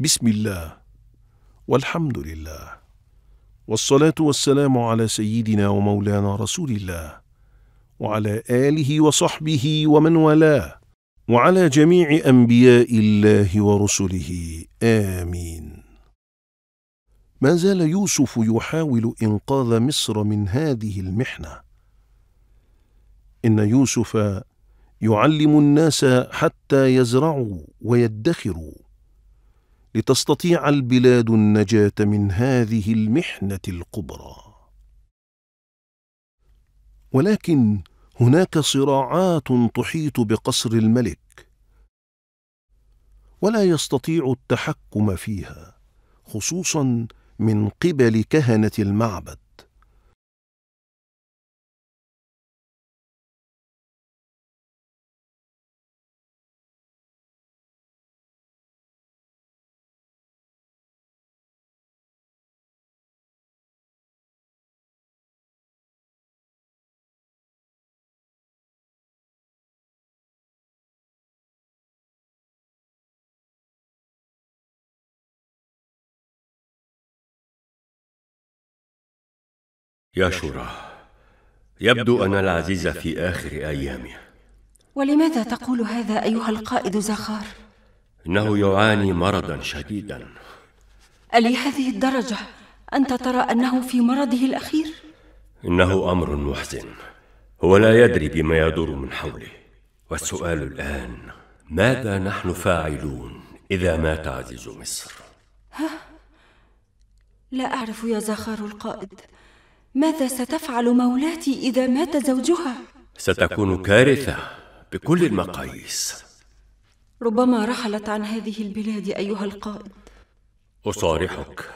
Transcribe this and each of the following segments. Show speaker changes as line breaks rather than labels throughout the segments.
بسم الله والحمد لله
والصلاة والسلام على سيدنا ومولانا رسول الله وعلى آله وصحبه ومن والاه وعلى جميع أنبياء الله ورسله آمين ما زال يوسف يحاول إنقاذ مصر من هذه المحنة إن يوسف يعلم الناس حتى يزرعوا ويدخروا لتستطيع البلاد النجاة من هذه المحنة الكبرى ولكن هناك صراعات تحيط بقصر الملك ولا يستطيع التحكم فيها خصوصا من قبل كهنة
المعبد يا شورى يبدو أن العزيز في آخر
أيامه
ولماذا تقول هذا أيها القائد زخار؟
إنه يعاني مرضا شديدا
ألي هذه الدرجة أنت ترى أنه في مرضه الأخير؟
إنه أمر محزن هو لا يدري بما يدور من حوله والسؤال الآن ماذا نحن فاعلون إذا مات عزيز مصر؟
ها؟ لا أعرف يا زخار القائد ماذا ستفعل مولاتي إذا مات زوجها؟
ستكون كارثة بكل المقاييس
ربما رحلت عن هذه البلاد أيها القائد
أصارحك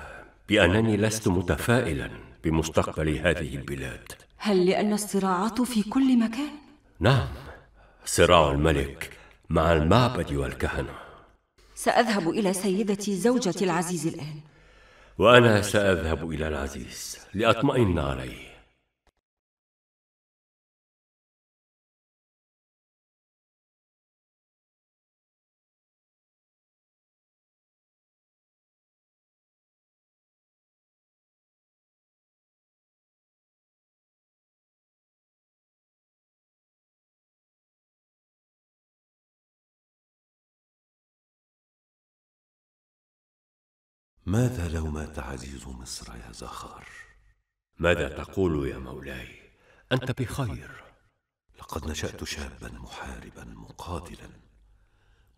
بأنني لست متفائلا بمستقبل هذه البلاد
هل لأن الصراعات في كل مكان؟
نعم صراع الملك مع المعبد والكهنة
سأذهب إلى سيدتي زوجتي العزيز الآن
وأنا سأذهب إلى
العزيز لأطمئن عليه ماذا لو مات عزيز مصر يا زخار
ماذا تقول يا مولاي
انت بخير لقد
نشات شابا محاربا مقاتلا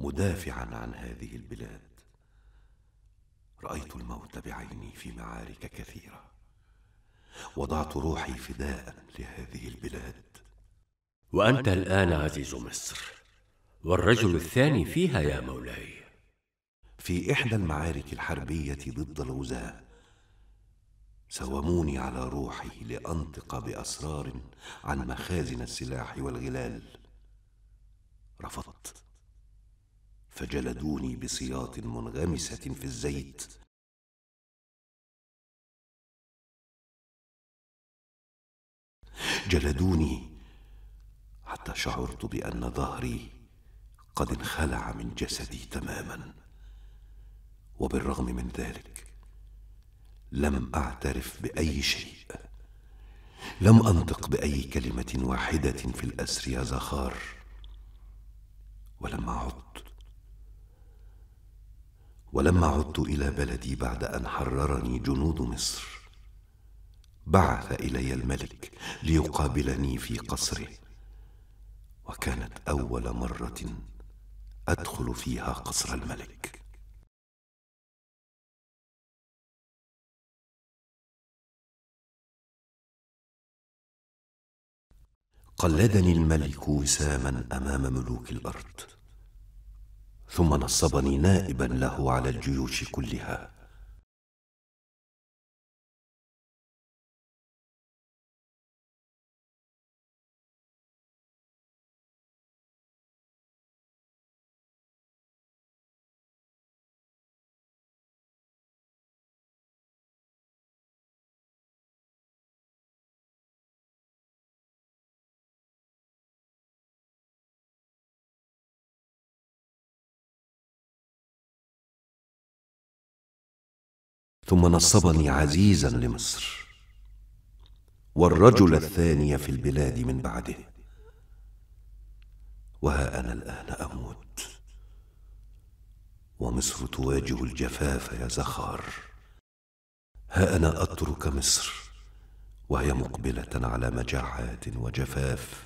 مدافعا عن هذه البلاد رايت الموت بعيني في معارك كثيره
وضعت روحي فداء لهذه البلاد وانت الان عزيز مصر والرجل الثاني فيها يا مولاي في إحدى المعارك الحربية ضد الغزاة
سوموني على روحي لأنطق بأسرار عن مخازن السلاح
والغلال رفضت فجلدوني
بسياط منغمسة في الزيت جلدوني حتى شعرت بأن ظهري قد انخلع من جسدي تماماً
وبالرغم من ذلك لم أعترف بأي شيء لم أنطق بأي كلمة واحدة في الأسر يا زخار ولما عدت ولما عدت إلى بلدي بعد أن حررني جنود مصر بعث إلي الملك ليقابلني في قصره
وكانت أول مرة أدخل فيها قصر الملك قلدني الملك وساما أمام ملوك الأرض ثم نصبني نائبا له على الجيوش كلها ثم نصبني عزيزا لمصر
والرجل الثاني في
البلاد من بعده
وها أنا الآن أموت ومصر تواجه الجفاف يا زخار ها أنا أترك
مصر وهي مقبلة على مجاعات وجفاف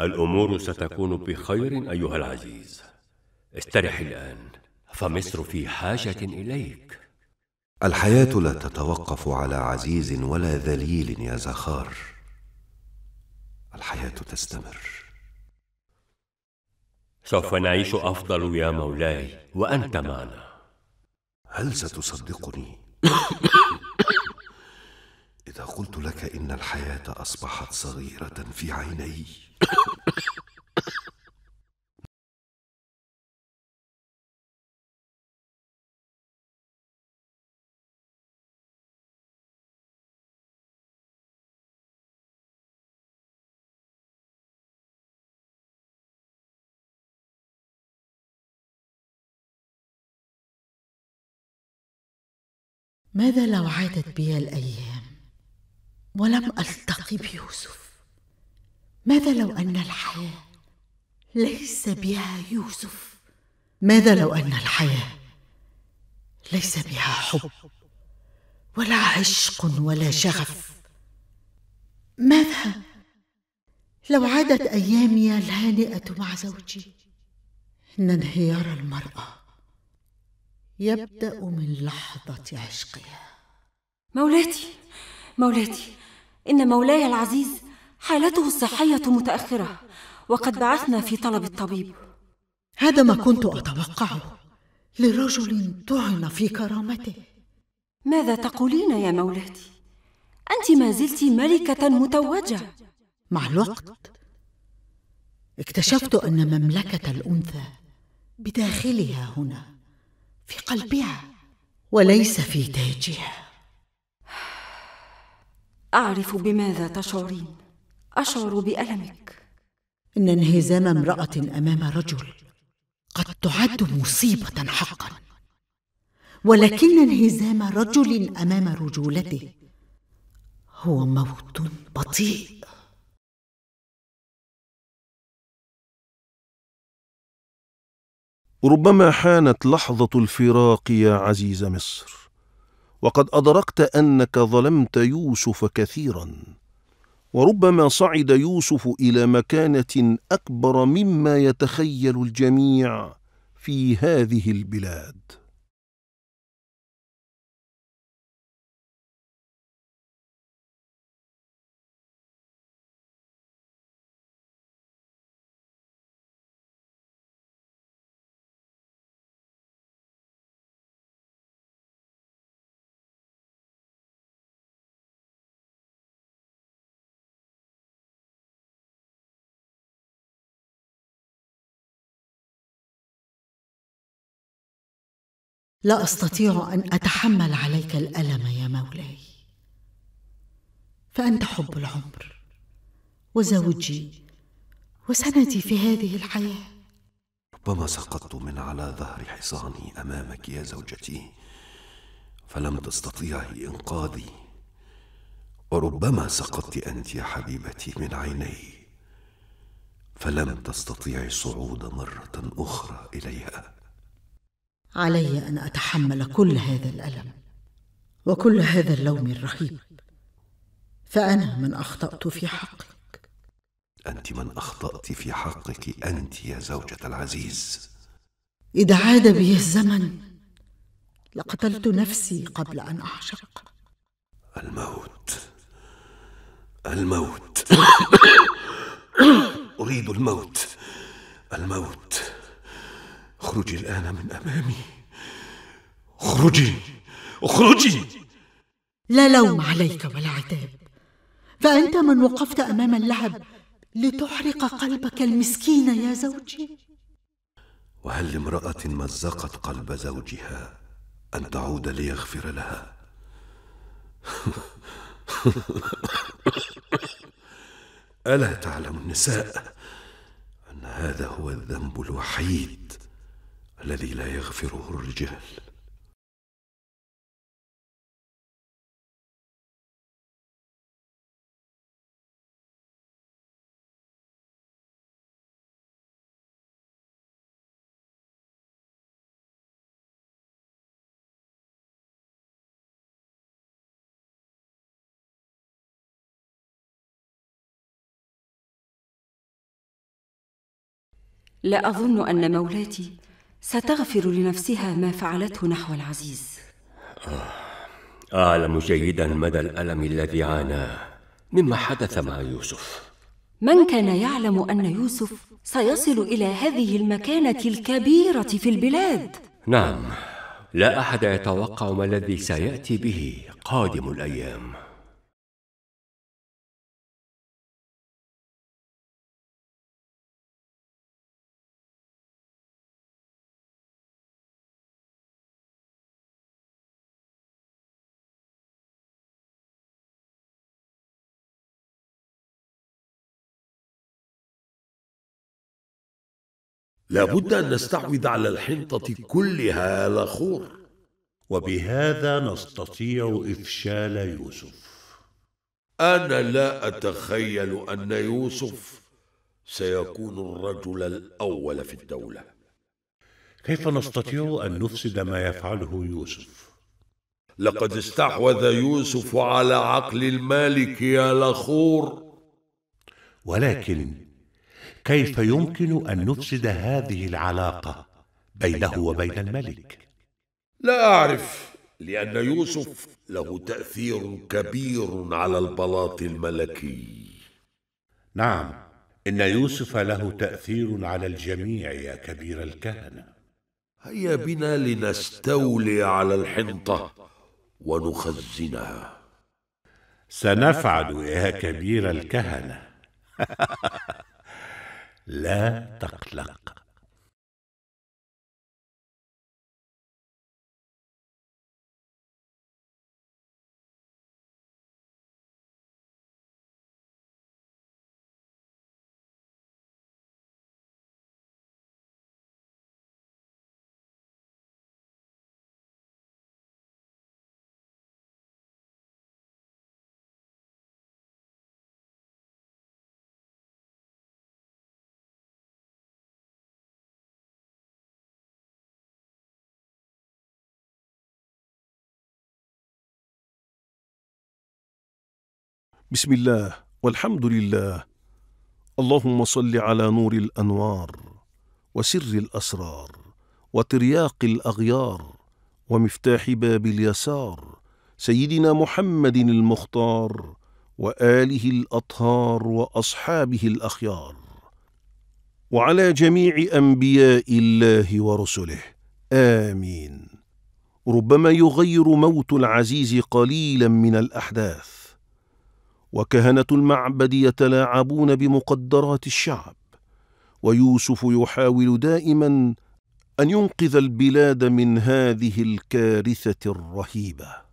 الأمور ستكون بخير أيها العزيز استرح الآن فمصر في حاجة إليك الحياة لا تتوقف على
عزيز ولا ذليل يا زخار
الحياة تستمر سوف نعيش أفضل يا مولاي وأنت معنا
هل ستصدقني؟
إذا قلت لك إن الحياة أصبحت صغيرة في عيني ماذا لو عادت بي الأيام ولم ألتقي بيوسف ماذا لو أن
الحياة ليس بها يوسف ماذا لو أن الحياة ليس بها حب ولا عشق ولا شغف ماذا لو عادت أيامي الهانئة مع زوجي إن انهيار المرأة يبدأ من لحظة عشقها مولاتي
مولاتي إن مولاي العزيز حالته الصحية متأخرة وقد بعثنا في طلب الطبيب هذا ما كنت أتوقعه لرجل طعن في كرامته ماذا تقولين يا مولاتي انت ما زلت ملكه متوجه
مع الوقت اكتشفت ان مملكه الانثى بداخلها هنا في قلبها وليس في تاجها
اعرف بماذا تشعرين اشعر بالمك
ان انهزام امراه امام رجل قد تعد مصيبه حقا ولكن انهزام رجل امام رجولته
هو موت بطيء ربما حانت
لحظة
الفراق يا عزيز مصر وقد أدركت أنك ظلمت يوسف كثيرا وربما صعد يوسف إلى مكانة أكبر مما يتخيل الجميع في هذه
البلاد
لا استطيع ان اتحمل عليك الالم يا مولاي
فانت حب العمر وزوجي وسندي في هذه الحياه
ربما سقطت من على ظهر حصاني امامك يا زوجتي فلم تستطيعي انقاذي وربما سقطت انت يا حبيبتي من عيني فلم تستطيعي الصعود مره اخرى اليها
علي ان اتحمل كل هذا الالم وكل هذا اللوم الرهيب فانا من اخطات في حقك
انت من اخطات في حقك انت يا زوجه العزيز
اذا عاد بي الزمن لقتلت نفسي قبل ان اعشق
الموت الموت اريد الموت الموت اخرجي الآن من أمامي
اخرجي اخرجي
لا لوم عليك ولا عتاب فأنت من وقفت أمام اللعب لتحرق قلبك المسكين يا زوجي
وهل لامرأة مزقت قلب زوجها أن تعود ليغفر لها ألا تعلم النساء
أن هذا هو الذنب الوحيد الذي لا يغفره الرجال لا اظن ان مولاتي ستغفر لنفسها
ما فعلته نحو العزيز
آه، أعلم جيدا مدى الألم الذي عاناه مما حدث مع يوسف
من كان يعلم أن يوسف سيصل إلى هذه المكانة الكبيرة في البلاد؟
نعم
لا أحد يتوقع ما الذي سيأتي به قادم الأيام لابد أن نستحوذ على الحنطة كلها
لخور وبهذا نستطيع إفشال يوسف أنا لا أتخيل أن يوسف سيكون الرجل الأول في الدولة كيف نستطيع أن نفسد ما يفعله يوسف؟ لقد استحوذ يوسف على عقل المالك يا لخور ولكن كيف يمكن أن نفسد هذه العلاقة بينه وبين الملك؟ لا أعرف لأن يوسف له تأثير كبير على البلاط الملكي نعم إن يوسف له تأثير على الجميع يا كبير الكهنة هيا بنا لنستولي على الحنطة ونخزنها
سنفعل يا كبير الكهنة
لا تقلق بسم الله والحمد لله اللهم صل
على نور الأنوار وسر الأسرار وترياق الأغيار ومفتاح باب اليسار سيدنا محمد المختار وآله الأطهار وأصحابه الأخيار وعلى جميع أنبياء الله ورسله آمين ربما يغير موت العزيز قليلا من الأحداث وكهنة المعبد يتلاعبون بمقدرات الشعب ويوسف يحاول دائما أن ينقذ البلاد من
هذه الكارثة الرهيبة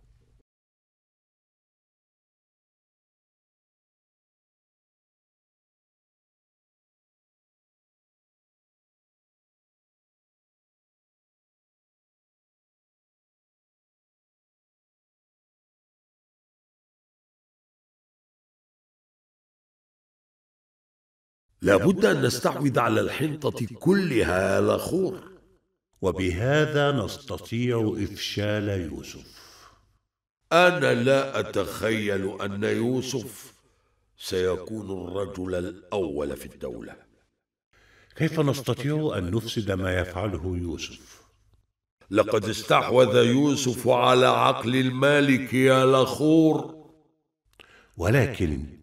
لابد أن نستعوذ على الحنطة كلها يا لخور وبهذا
نستطيع إفشال يوسف أنا لا أتخيل أن يوسف سيكون الرجل الأول في الدولة كيف نستطيع أن نفسد ما يفعله يوسف؟ لقد استحوذ يوسف على عقل المالك يا لخور ولكن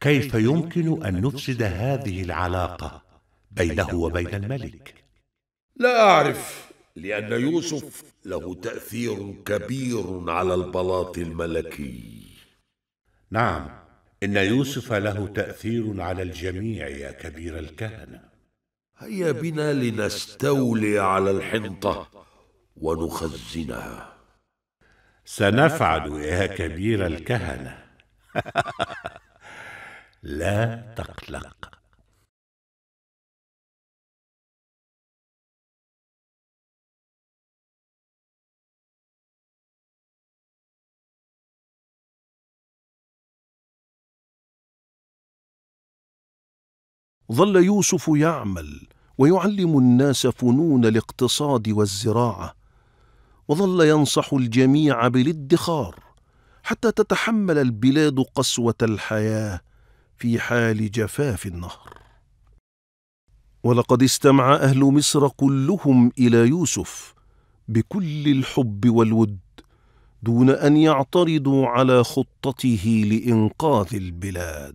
كيف يمكن أن نفسد هذه العلاقة بينه وبين الملك؟ لا أعرف لأن يوسف له تأثير كبير على البلاط الملكي نعم إن يوسف له تأثير على الجميع يا كبير الكهنة هيا بنا لنستولي على الحنطة ونخزنها سنفعل يا كبير الكهنة
لا تقلق ظل
يوسف يعمل ويعلم الناس فنون الاقتصاد والزراعه وظل ينصح الجميع بالادخار حتى تتحمل البلاد قسوه الحياه في حال جفاف النهر ولقد استمع اهل مصر كلهم الى يوسف بكل الحب والود دون ان يعترضوا على خطته
لانقاذ البلاد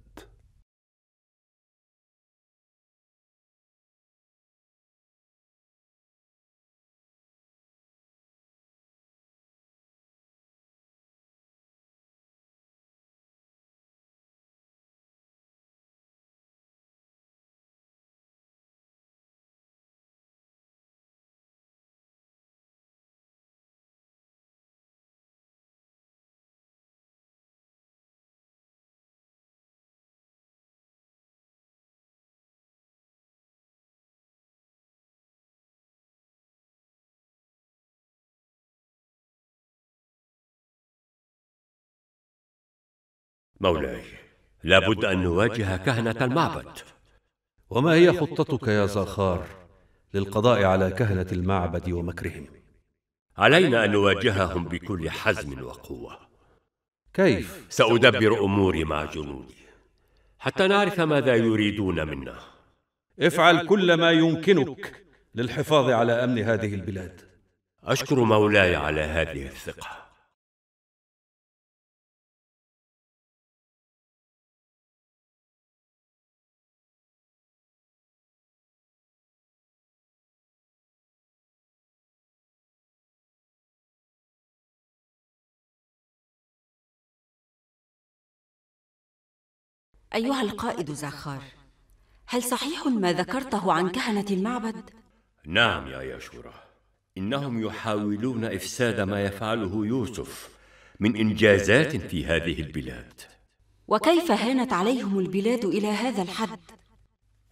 مولاي لابد أن نواجه كهنة المعبد
وما هي خطتك يا زاخار للقضاء على كهنة المعبد ومكرهم؟ علينا أن نواجههم بكل حزم وقوة كيف؟
سأدبر أموري مع جنودي حتى نعرف ماذا يريدون منا
افعل كل ما يمكنك للحفاظ على أمن هذه البلاد
أشكر مولاي على هذه الثقة أيها القائد زخار هل صحيح
ما ذكرته عن كهنة المعبد؟
نعم يا ياشورا إنهم يحاولون إفساد ما يفعله يوسف من إنجازات في هذه البلاد
وكيف هانت عليهم البلاد إلى هذا الحد؟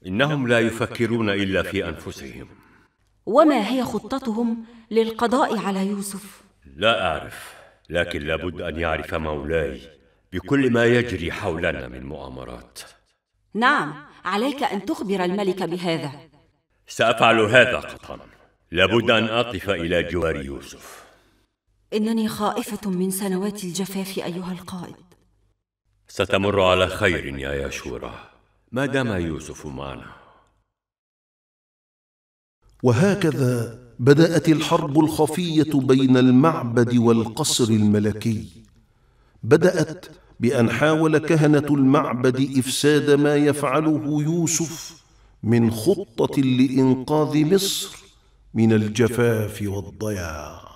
إنهم لا يفكرون إلا في أنفسهم
وما هي خطتهم للقضاء على يوسف؟
لا أعرف لكن لابد أن يعرف مولاي بكل ما يجري حولنا من مؤامرات
نعم عليك أن تخبر الملك بهذا
سأفعل هذا قطعا لابد أن أقف إلى جوار يوسف
إنني خائفة من سنوات الجفاف أيها القائد
ستمر على خير يا ياشورا ما دام يوسف معنا
وهكذا بدأت الحرب الخفية بين المعبد والقصر الملكي بدأت بأن حاول كهنة المعبد إفساد ما يفعله يوسف من خطة لإنقاذ مصر من الجفاف والضياع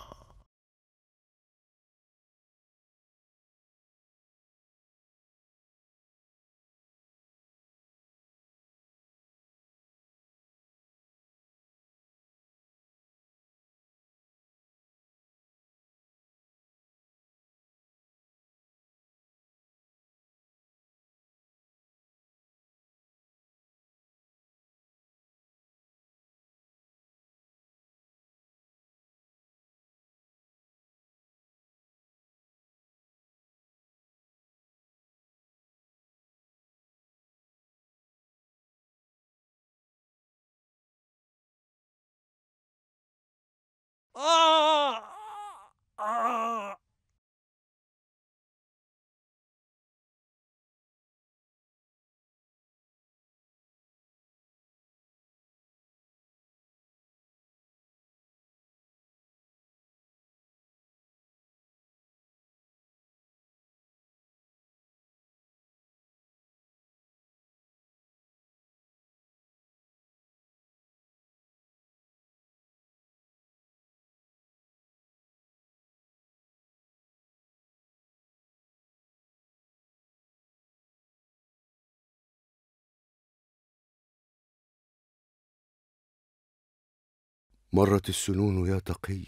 مرت السنون يا تقي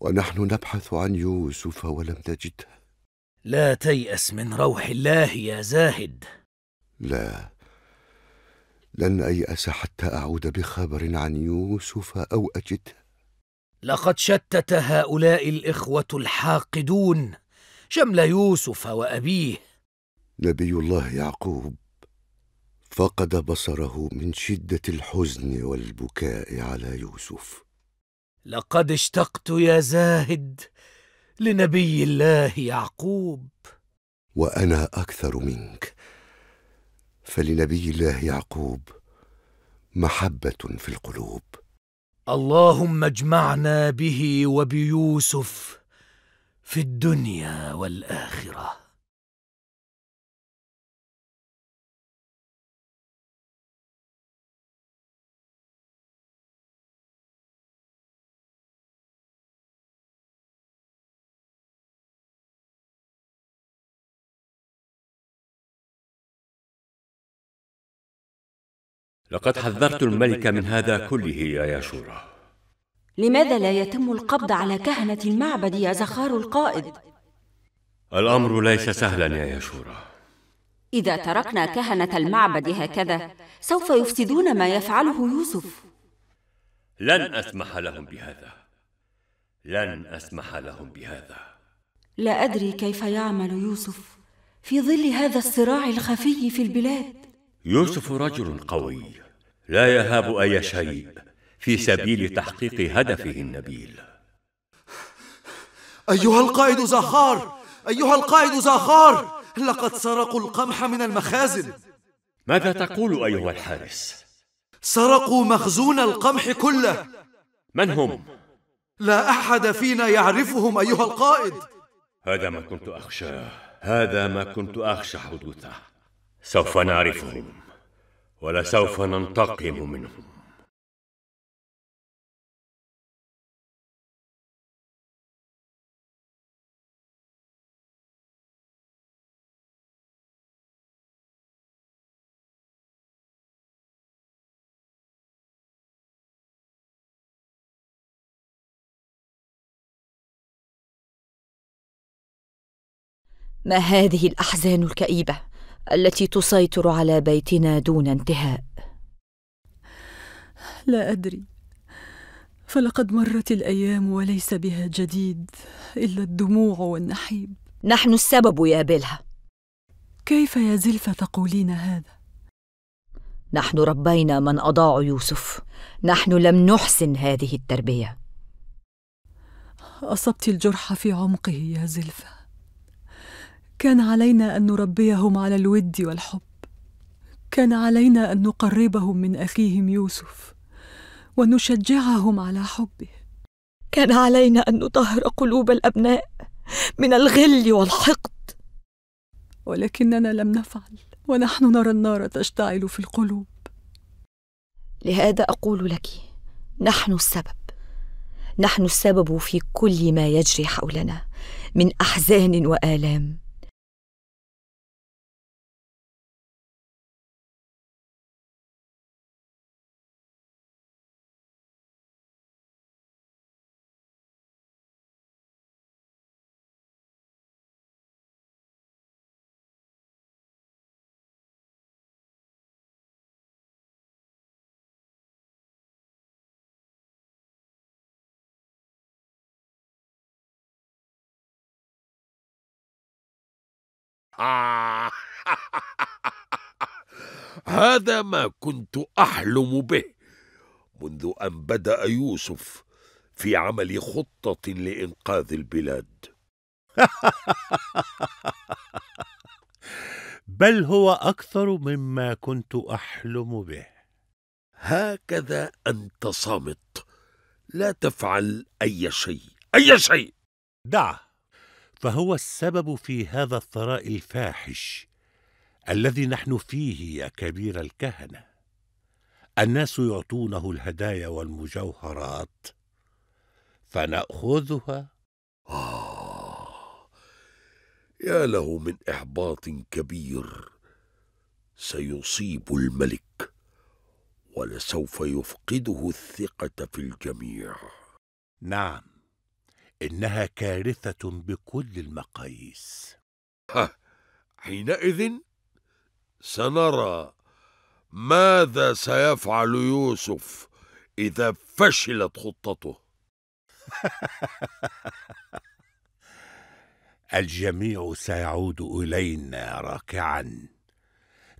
ونحن نبحث عن يوسف ولم نجده
لا
تيأس من روح الله يا زاهد
لا لن أيأس حتى أعود بخبر عن يوسف أو أجده
لقد شتت هؤلاء الإخوة الحاقدون شمل يوسف وأبيه
نبي الله يعقوب فقد بصره من شدة الحزن والبكاء على يوسف
لقد اشتقت يا زاهد لنبي الله يعقوب
وأنا أكثر منك فلنبي الله يعقوب محبة في القلوب
اللهم اجمعنا
به وبيوسف في الدنيا والآخرة لقد حذرت الملك من هذا كله يا ياشورا لماذا لا يتم
القبض على كهنة المعبد يا زخار القائد؟
الأمر ليس سهلا يا ياشورا
إذا تركنا كهنة المعبد هكذا سوف يفسدون ما يفعله يوسف
لن أسمح لهم بهذا لن أسمح لهم بهذا
لا أدري كيف يعمل يوسف في ظل هذا الصراع الخفي في البلاد
يوسف رجل قوي لا يهاب أي شيء في سبيل تحقيق هدفه النبيل
أيها القائد زخار أيها القائد زخار لقد سرقوا القمح من المخازن
ماذا تقول أيها الحارس؟
سرقوا مخزون القمح كله من هم؟ لا أحد فينا يعرفهم أيها القائد
هذا ما كنت أخشاه هذا
ما كنت أخشى حدوثه سوف نعرفهم ولسوف ننتقم منهم ما هذه الأحزان الكئيبة التي تسيطر على بيتنا دون انتهاء
لا ادري فلقد مرت الايام وليس بها جديد الا الدموع والنحيب
نحن السبب يا بلها
كيف يا زلفة تقولين هذا
نحن ربينا من اضاعوا يوسف نحن لم نحسن هذه التربيه
اصبت الجرح في عمقه يا زلفه كان علينا ان نربيهم على الود والحب كان علينا ان نقربهم من اخيهم يوسف ونشجعهم على حبه كان علينا ان نطهر قلوب الابناء من الغل والحقد ولكننا لم نفعل ونحن نرى النار تشتعل في القلوب
لهذا اقول لك نحن السبب نحن
السبب في كل ما يجري حولنا من احزان والام هذا ما كنت
أحلم به منذ أن بدأ يوسف في عمل خطة لإنقاذ البلاد بل هو أكثر مما كنت أحلم به هكذا أنت صامت لا تفعل أي شيء أي شيء دعه فهو السبب في هذا الثراء الفاحش الذي نحن فيه يا كبير الكهنه الناس يعطونه الهدايا والمجوهرات فناخذها آه يا له من احباط كبير سيصيب الملك ولسوف يفقده الثقه في الجميع نعم إنها كارثة بكل المقاييس حينئذ سنرى ماذا سيفعل يوسف إذا فشلت خطته الجميع سيعود إلينا راكعا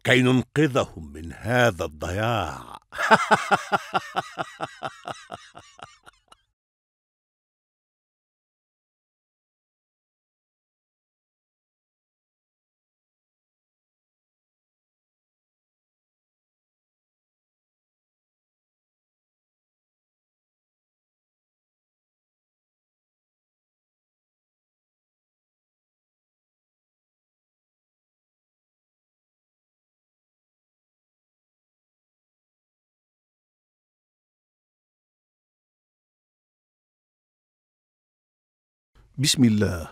كي ننقذهم من هذا الضياع
بسم الله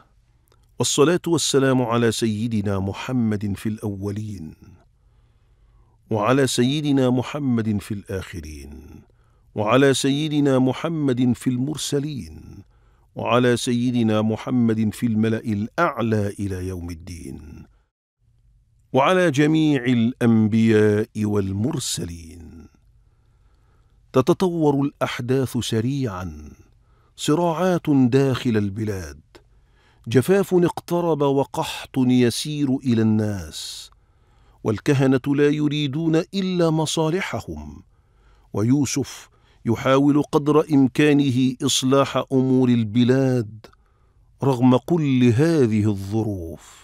والصلاة والسلام على سيدنا
محمد في الأولين وعلى سيدنا محمد في الآخرين وعلى سيدنا محمد في المرسلين وعلى سيدنا محمد في الملأ الأعلى إلى يوم الدين وعلى جميع الأنبياء والمرسلين تتطور الأحداث سريعاً صراعات داخل البلاد جفاف اقترب وقحط يسير الى الناس والكهنه لا يريدون الا مصالحهم ويوسف يحاول قدر امكانه اصلاح امور
البلاد رغم كل هذه الظروف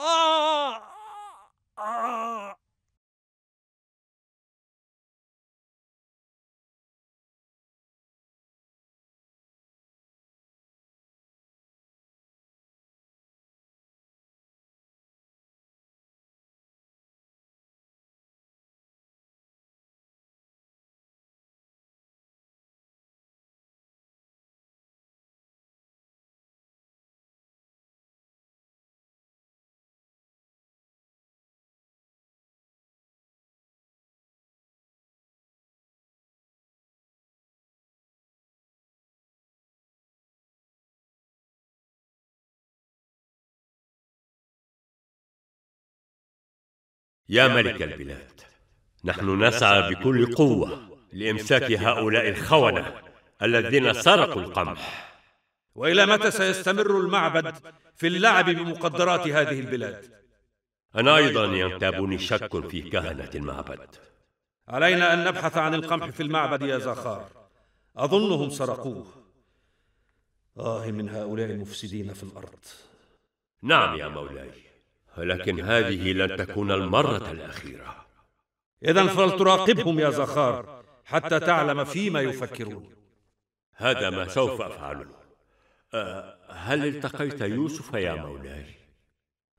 아! 아! 아. يا ملك البلاد نحن نسعى بكل قوة
لإمساك هؤلاء الخونة الذين سرقوا القمح
وإلى متى سيستمر المعبد في اللعب بمقدرات هذه البلاد؟
أنا أيضا ينتابني شك في كهنة المعبد
علينا أن نبحث عن القمح في المعبد يا زخار أظنهم سرقوه آه من هؤلاء المفسدين في الأرض
نعم يا مولاي لكن
هذه لن تكون المرة
الأخيرة إذا فلتراقبهم يا زخار حتى
تعلم فيما يفكرون هذا ما سوف أفعله
أه هل التقيت يوسف يا مولاي؟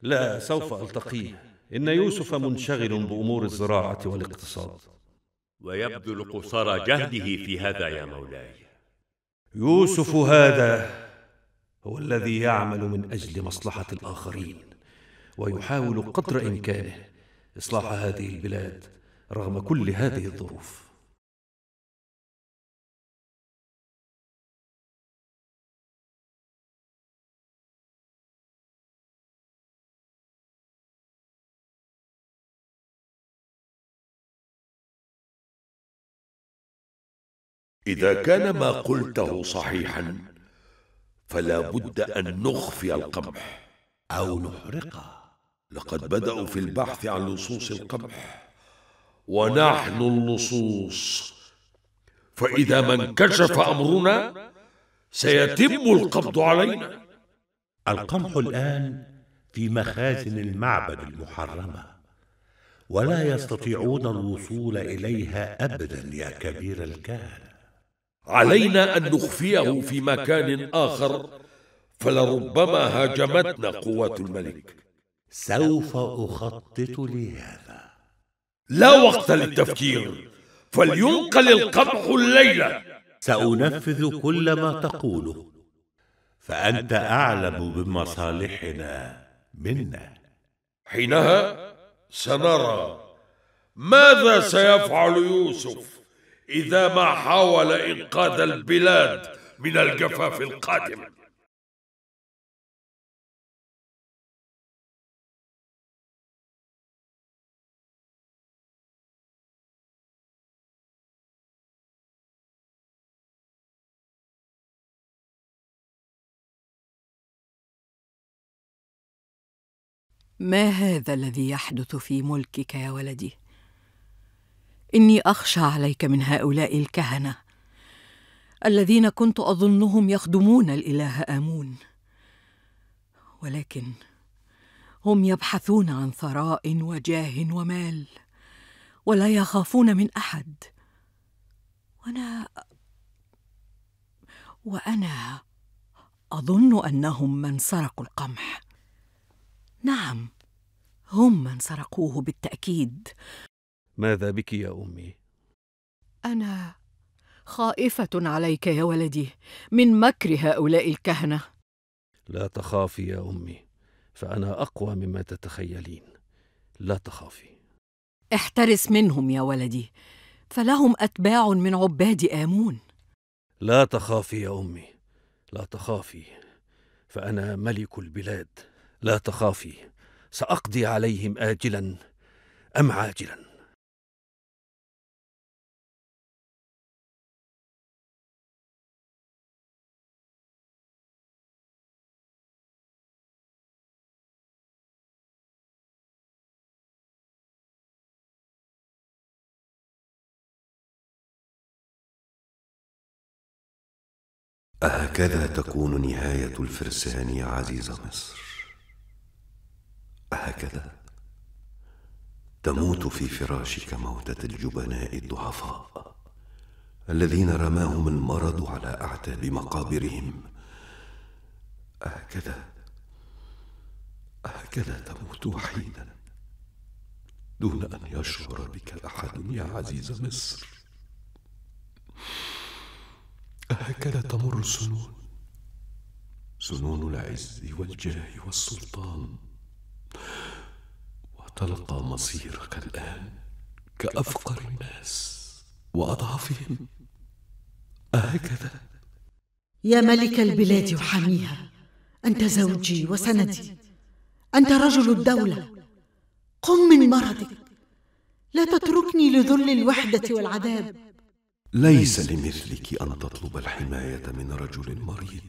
لا سوف ألتقيه إن يوسف منشغل بأمور الزراعة والاقتصاد
ويبذل قصارى جهده في هذا يا مولاي يوسف هذا
هو الذي يعمل من أجل مصلحة الآخرين ويحاول
قدر إمكانه إصلاح هذه البلاد رغم كل هذه الظروف إذا كان ما قلته صحيحا
فلا بد أن نخفي القمح أو نحرقه لقد بدأوا في البحث عن لصوص القمح ونحن اللصوص فإذا ما انكشف أمرنا سيتم القبض علينا القمح الآن في مخازن المعبد المحرمة ولا يستطيعون الوصول إليها أبدا يا كبير الكهنة علينا أن نخفيه في مكان آخر فلربما هاجمتنا قوات الملك سوف أخطط لهذا لا وقت للتفكير فلينقل
القمح الليلة
سأنفذ كل ما تقوله فأنت أعلم بمصالحنا منا حينها سنرى ماذا سيفعل يوسف
إذا ما حاول إنقاذ البلاد من الجفاف القادم ما هذا الذي يحدث في ملكك يا ولدي اني اخشى عليك من
هؤلاء الكهنه الذين كنت اظنهم يخدمون الاله امون ولكن هم يبحثون عن ثراء وجاه ومال ولا يخافون من احد وانا وانا اظن انهم من سرقوا القمح نعم هم من سرقوه بالتاكيد
ماذا بك يا امي
انا خائفه عليك يا ولدي من مكر هؤلاء الكهنه
لا تخافي يا امي فانا اقوى مما تتخيلين لا تخافي
احترس منهم يا ولدي فلهم اتباع من عباد امون
لا تخافي يا امي لا تخافي فانا ملك البلاد لا تخافي ساقضي عليهم
اجلا ام عاجلا أهكذا تكون نهاية الفرسان يا عزيز مصر أهكذا
تموت في فراشك موتة الجبناء الضعفاء الذين رماهم المرض على أعتاب مقابرهم أهكذا أهكذا تموت وحيدا دون أن يشعر بك أحد يا عزيز مصر أهكذا تمر السنون سنون العز والجاه والسلطان وتلقى مصيرك الآن كأفقر الناس وأضعفهم أهكذا
يا ملك البلاد وحاميها أنت زوجي وسندي أنت رجل الدولة قم من مرضك لا تتركني لذل الوحدة والعذاب
ليس لمثلك أن تطلب الحماية من رجل مريض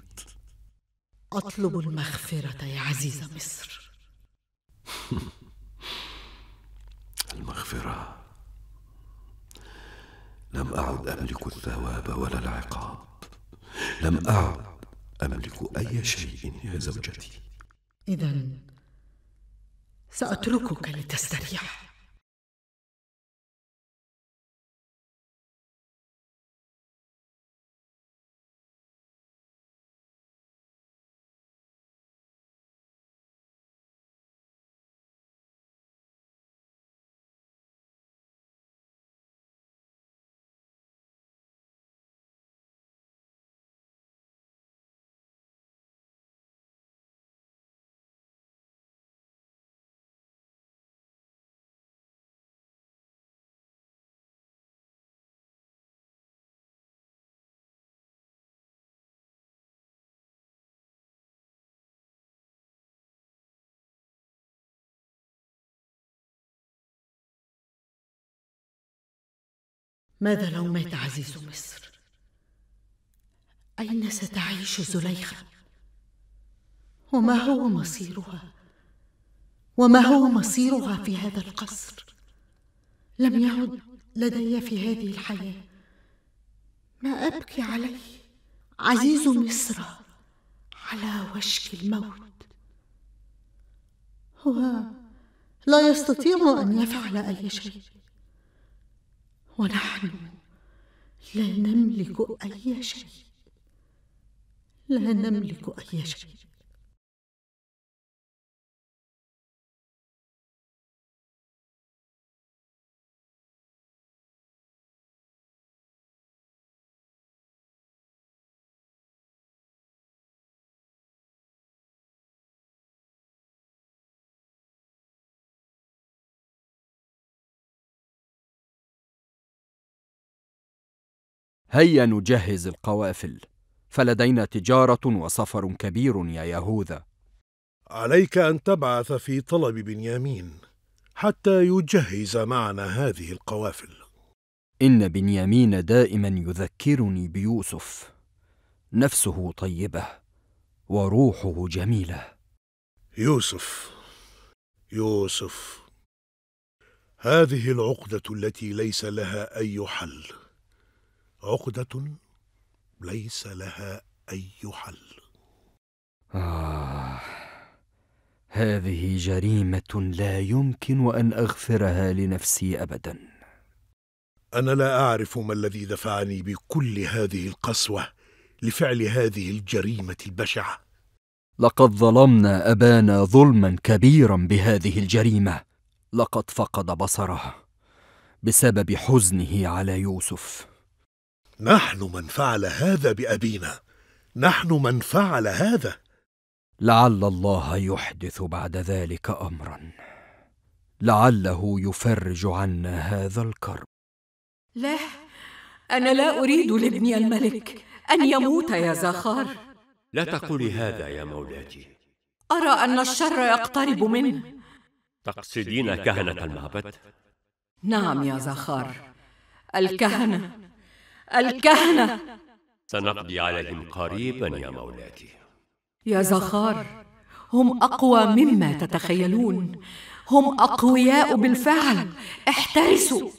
أطلب المغفرة يا عزيز مصر
المغفرة لم أعد أملك الثواب ولا العقاب لم أعد أملك
أي شيء يا زوجتي إذا سأتركك لتستريح ماذا لو مات عزيز مصر اين ستعيش زليخه
وما هو مصيرها وما هو مصيرها في هذا القصر لم يعد لدي في هذه الحياه ما ابكي عليه عزيز مصر على وشك الموت هو لا يستطيع ان يفعل اي شيء ونحن
لا نملك أي شيء لا نملك أي شيء هيا نجهز القوافل فلدينا تجاره وسفر
كبير يا يهوذا عليك ان تبعث في طلب بنيامين حتى يجهز معنا هذه القوافل ان بنيامين دائما يذكرني بيوسف نفسه طيبه وروحه جميله يوسف يوسف
هذه العقده التي ليس لها اي حل عقدة
ليس لها أي حل آه هذه جريمة لا يمكن أن أغفرها لنفسي أبدا
أنا لا أعرف ما الذي
دفعني بكل هذه القسوة لفعل هذه الجريمة البشعة
لقد ظلمنا أبانا ظلما كبيرا بهذه الجريمة لقد فقد بصره بسبب حزنه على يوسف نحن من فعل هذا بأبينا نحن من فعل هذا لعل الله يحدث بعد ذلك أمرا لعله يفرج عنا هذا الكرب
لا أنا لا أريد لابني الملك أن يموت يا زخار
لا تقولي هذا يا مولاتي
أرى أن الشر يقترب منه
تقصدين كهنة المعبد؟
نعم يا زخار الكهنة الكهنة
سنقضي عليهم قريبا يا مولاتي
يا زخار هم أقوى مما تتخيلون هم
أقوياء بالفعل احترسوا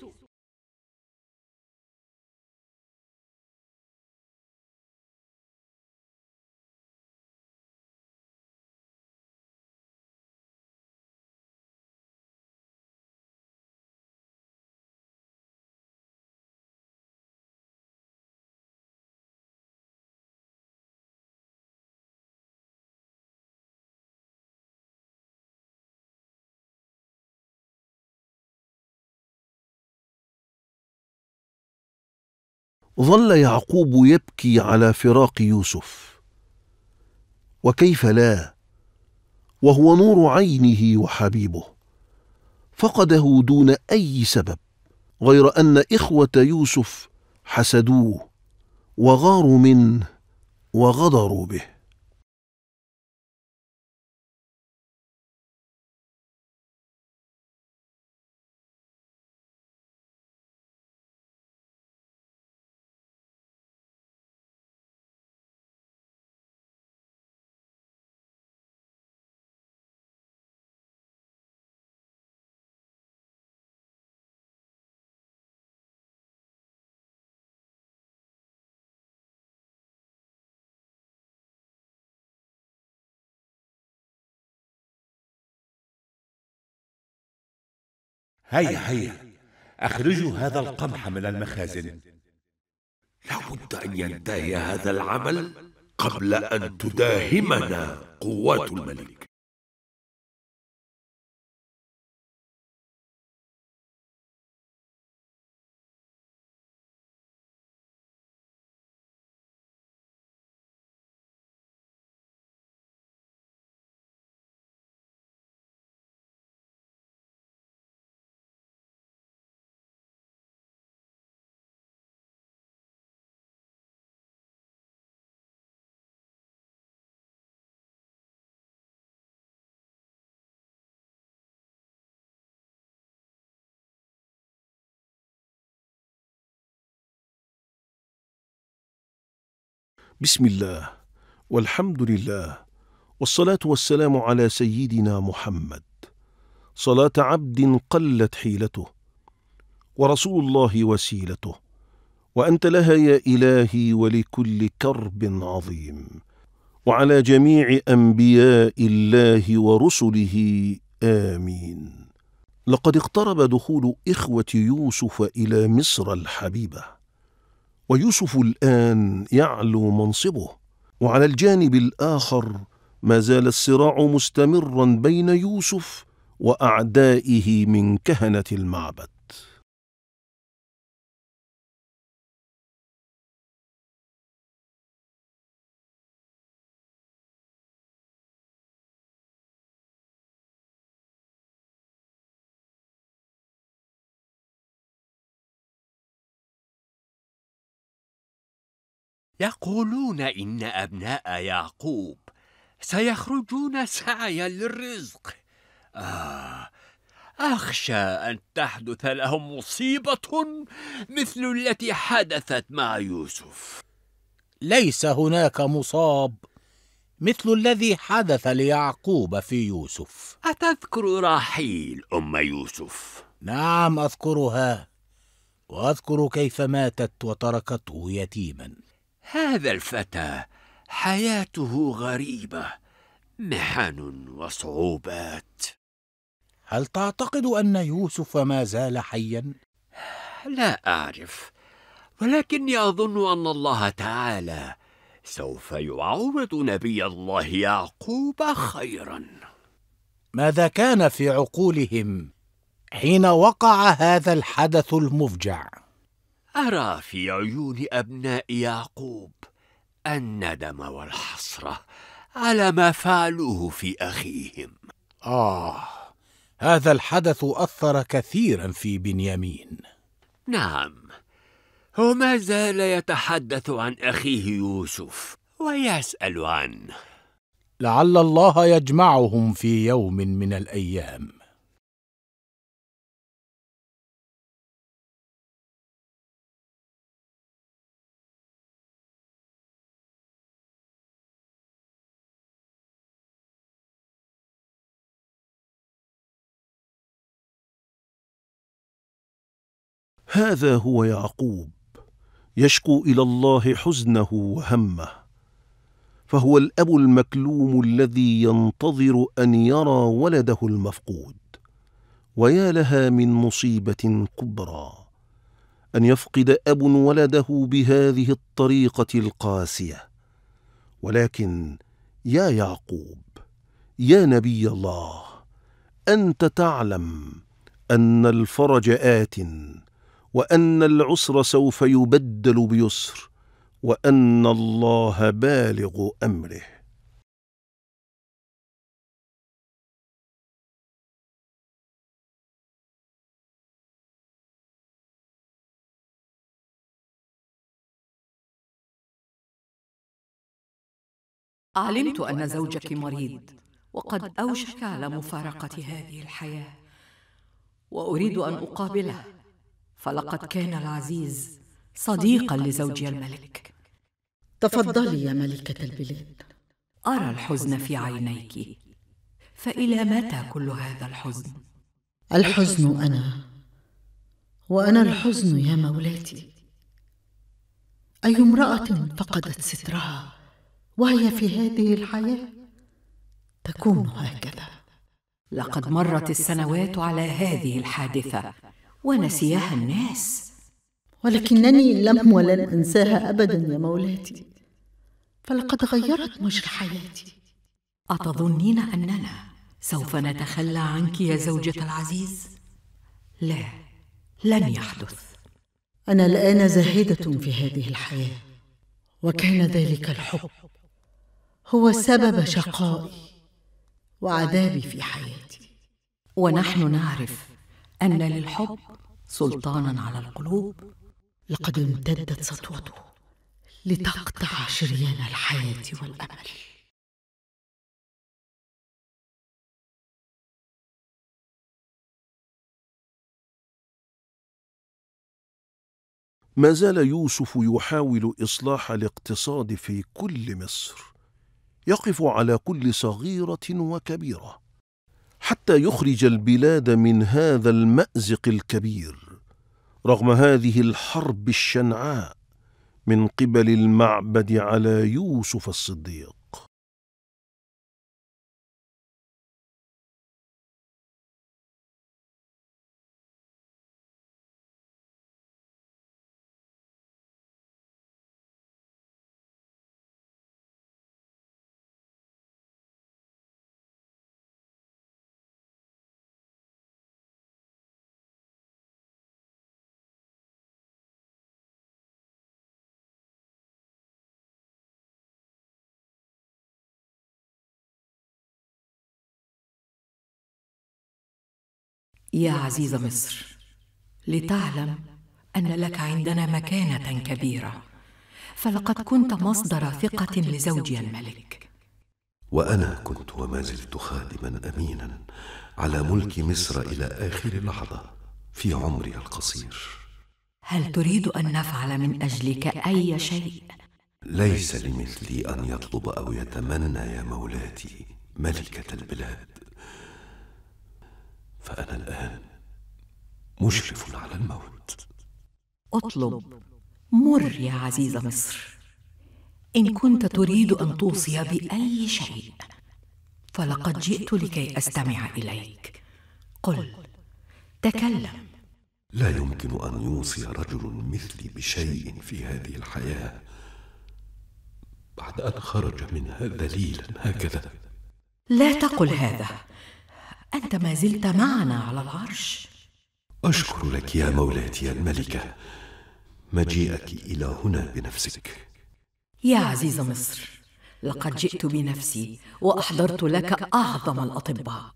ظل يعقوب يبكي على فراق يوسف
وكيف لا وهو نور عينه وحبيبه فقده دون اي سبب غير ان اخوه يوسف
حسدوه وغاروا منه وغدروا به هيا هيا أخرجوا هذا القمح من المخازن لابد أن ينتهي هذا العمل قبل أن تداهمنا قوات الملك بسم الله والحمد
لله والصلاة والسلام على سيدنا محمد صلاة عبد قلت حيلته ورسول الله وسيلته وأنت لها يا إلهي ولكل كرب عظيم وعلى جميع أنبياء الله ورسله آمين لقد اقترب دخول إخوة يوسف إلى مصر الحبيبة ويوسف الآن يعلو منصبه وعلى الجانب الآخر ما زال الصراع مستمرا بين يوسف وأعدائه
من كهنة المعبد يقولون إن أبناء يعقوب
سيخرجون سعيا للرزق آه أخشى أن تحدث لهم مصيبة مثل التي حدثت مع يوسف
ليس هناك مصاب مثل الذي حدث ليعقوب في يوسف
أتذكر راحيل أم يوسف؟
نعم أذكرها وأذكر كيف ماتت وتركته يتيما
هذا الفتى حياته غريبة محن وصعوبات هل تعتقد
أن يوسف ما زال حيا؟
لا أعرف ولكني أظن أن الله تعالى سوف يعوض نبي الله يعقوب خيرا
ماذا كان في عقولهم حين وقع هذا الحدث المفجع؟
أرى في عيون أبناء يعقوب الندم والحسرة على ما فعلوه في أخيهم
آه هذا الحدث أثر كثيرا في بنيامين
نعم هو ما زال يتحدث عن أخيه يوسف ويسأل عنه
لعل الله يجمعهم في يوم من الأيام هذا هو يعقوب
يشكو الى الله حزنه وهمه فهو الاب المكلوم الذي ينتظر ان يرى ولده المفقود ويا لها من مصيبه كبرى ان يفقد اب ولده بهذه الطريقه القاسيه ولكن يا يعقوب يا نبي الله انت تعلم ان الفرج ات وأن العسر سوف يبدل
بيسر وأن الله بالغ أمره علمت أن زوجك مريض وقد أوشك على مفارقة هذه الحياة
وأريد أن أقابله فلقد كان العزيز صديقا لزوجي الملك تفضلي يا ملكة البلاد أرى الحزن في عينيك
فإلى متى
كل هذا الحزن؟
الحزن أنا وأنا الحزن يا مولاتي أي امرأة فقدت سترها وهي في هذه الحياة تكون هكذا
لقد مرت
السنوات على
هذه الحادثة ونسيها الناس
ولكنني لم ولن أنساها أبدا يا مولاتي فلقد غيرت مجرى حياتي
أتظنين أننا سوف نتخلى عنك يا زوجة العزيز؟
لا لن يحدث أنا الآن زاهدة في هذه الحياة وكان ذلك الحب هو سبب شقائي وعذابي
في حياتي ونحن نعرف
أن للحب
سلطانا على
القلوب لقد امتدت
سطوته لتقطع شريان الحياة والأمل ما زال
يوسف
يحاول إصلاح الاقتصاد في كل مصر يقف على كل صغيرة وكبيرة حتى يخرج البلاد من هذا المازق الكبير رغم هذه الحرب الشنعاء
من قبل المعبد على يوسف الصديق يا عزيز مصر لتعلم ان لك عندنا مكانه
كبيره فلقد كنت مصدر ثقه لزوجي الملك
وانا كنت وما زلت خادما امينا على ملك مصر الى اخر لحظه في عمري القصير
هل تريد ان نفعل من اجلك اي شيء
ليس لمثلي ان يطلب او يتمنى يا مولاتي ملكه البلاد فأنا الآن
مشرف على الموت اطلب مر يا عزيز مصر إن كنت تريد أن توصي بأي شيء فلقد جئت لكي أستمع إليك قل تكلم
لا يمكن أن يوصي رجل مثلي بشيء في هذه الحياة بعد أن خرج منها ذليلا هكذا
لا تقل هذا أنت ما زلت معنا على العرش
أشكر لك يا مولاتي الملكة مجيئك إلى هنا بنفسك
يا عزيز مصر لقد جئت بنفسي وأحضرت لك أعظم الأطباء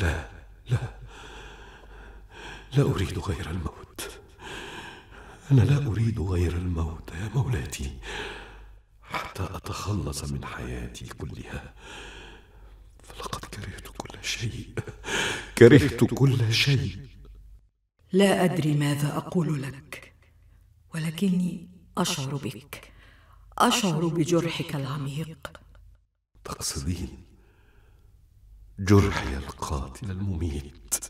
لا لا لا أريد غير الموت أنا لا أريد غير الموت يا مولاتي حتى أتخلص من حياتي كلها لقد كرهت كل شيء كرهت كل شيء
لا أدري ماذا أقول لك ولكني أشعر بك أشعر بجرحك العميق
تقصدين جرحي القاتل المميت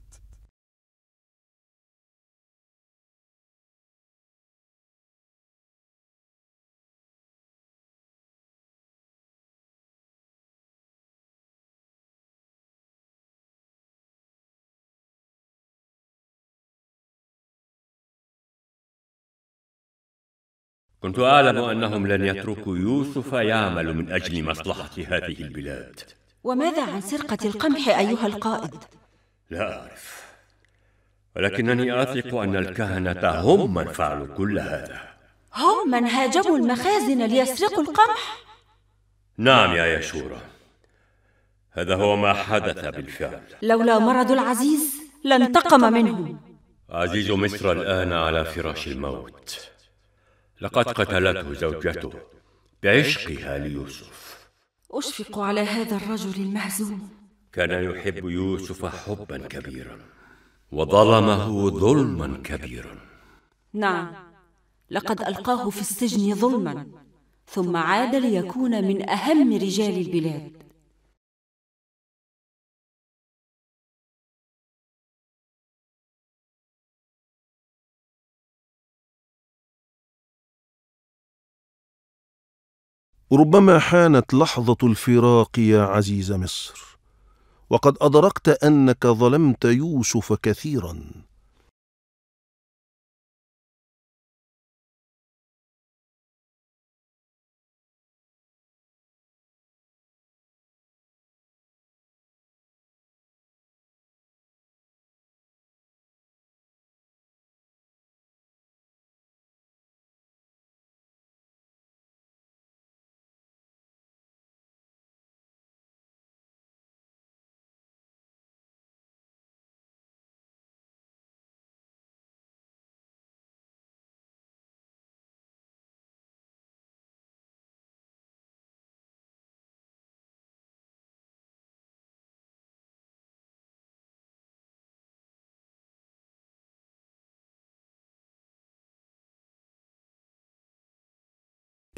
كنت أعلم أنهم لن يتركوا يوسف يعمل من أجل مصلحة هذه
البلاد
وماذا عن سرقة القمح أيها القائد؟
لا أعرف ولكنني أثق أن الكهنة هم من فعلوا كل هذا
هم من هاجموا المخازن ليسرقوا القمح
نعم يا يشورة هذا هو ما حدث بالفعل
لولا مرض العزيز لانتقم منه
عزيز مصر الآن على فراش الموت لقد قتلته زوجته بعشقها ليوسف
أشفق على هذا الرجل المهزوم
كان يحب يوسف حبا كبيرا وظلمه ظلما كبيرا
نعم لقد
ألقاه في السجن ظلما ثم عاد ليكون من أهم رجال البلاد ربما حانت لحظة الفراق
يا عزيز مصر وقد أدركت أنك ظلمت يوسف
كثيرا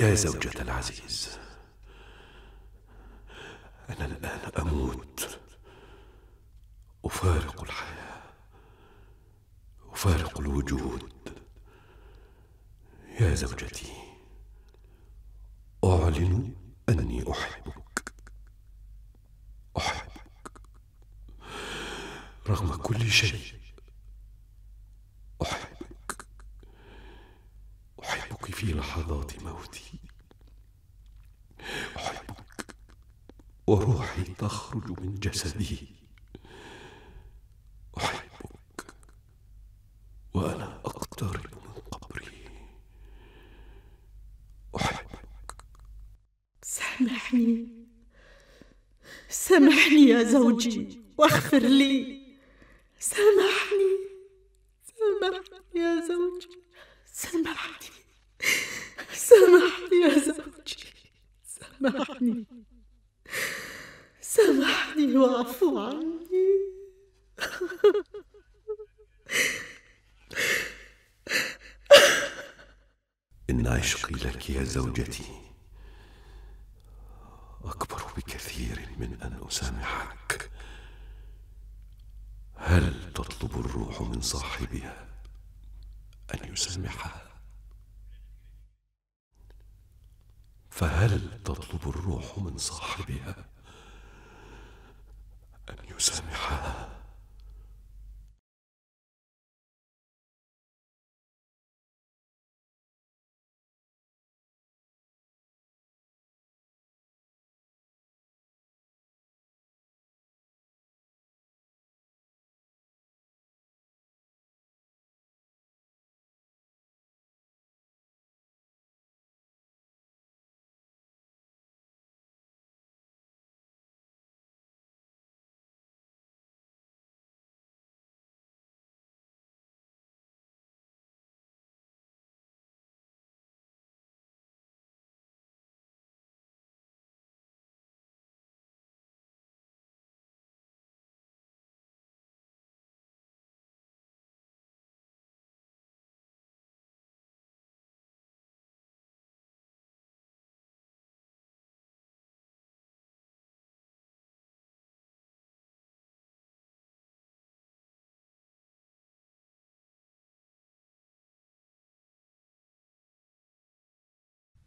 يا زوجة العزيز أنا الآن أموت أفارق الحياة
أفارق الوجود يا زوجتي أعلن أني أحبك أحبك رغم كل شيء لحظات موتي احبك وروحي تخرج من جسدي احبك وانا اقترب من قبري
احبك سامحني سامحني يا زوجي واغفر لي
صاحبها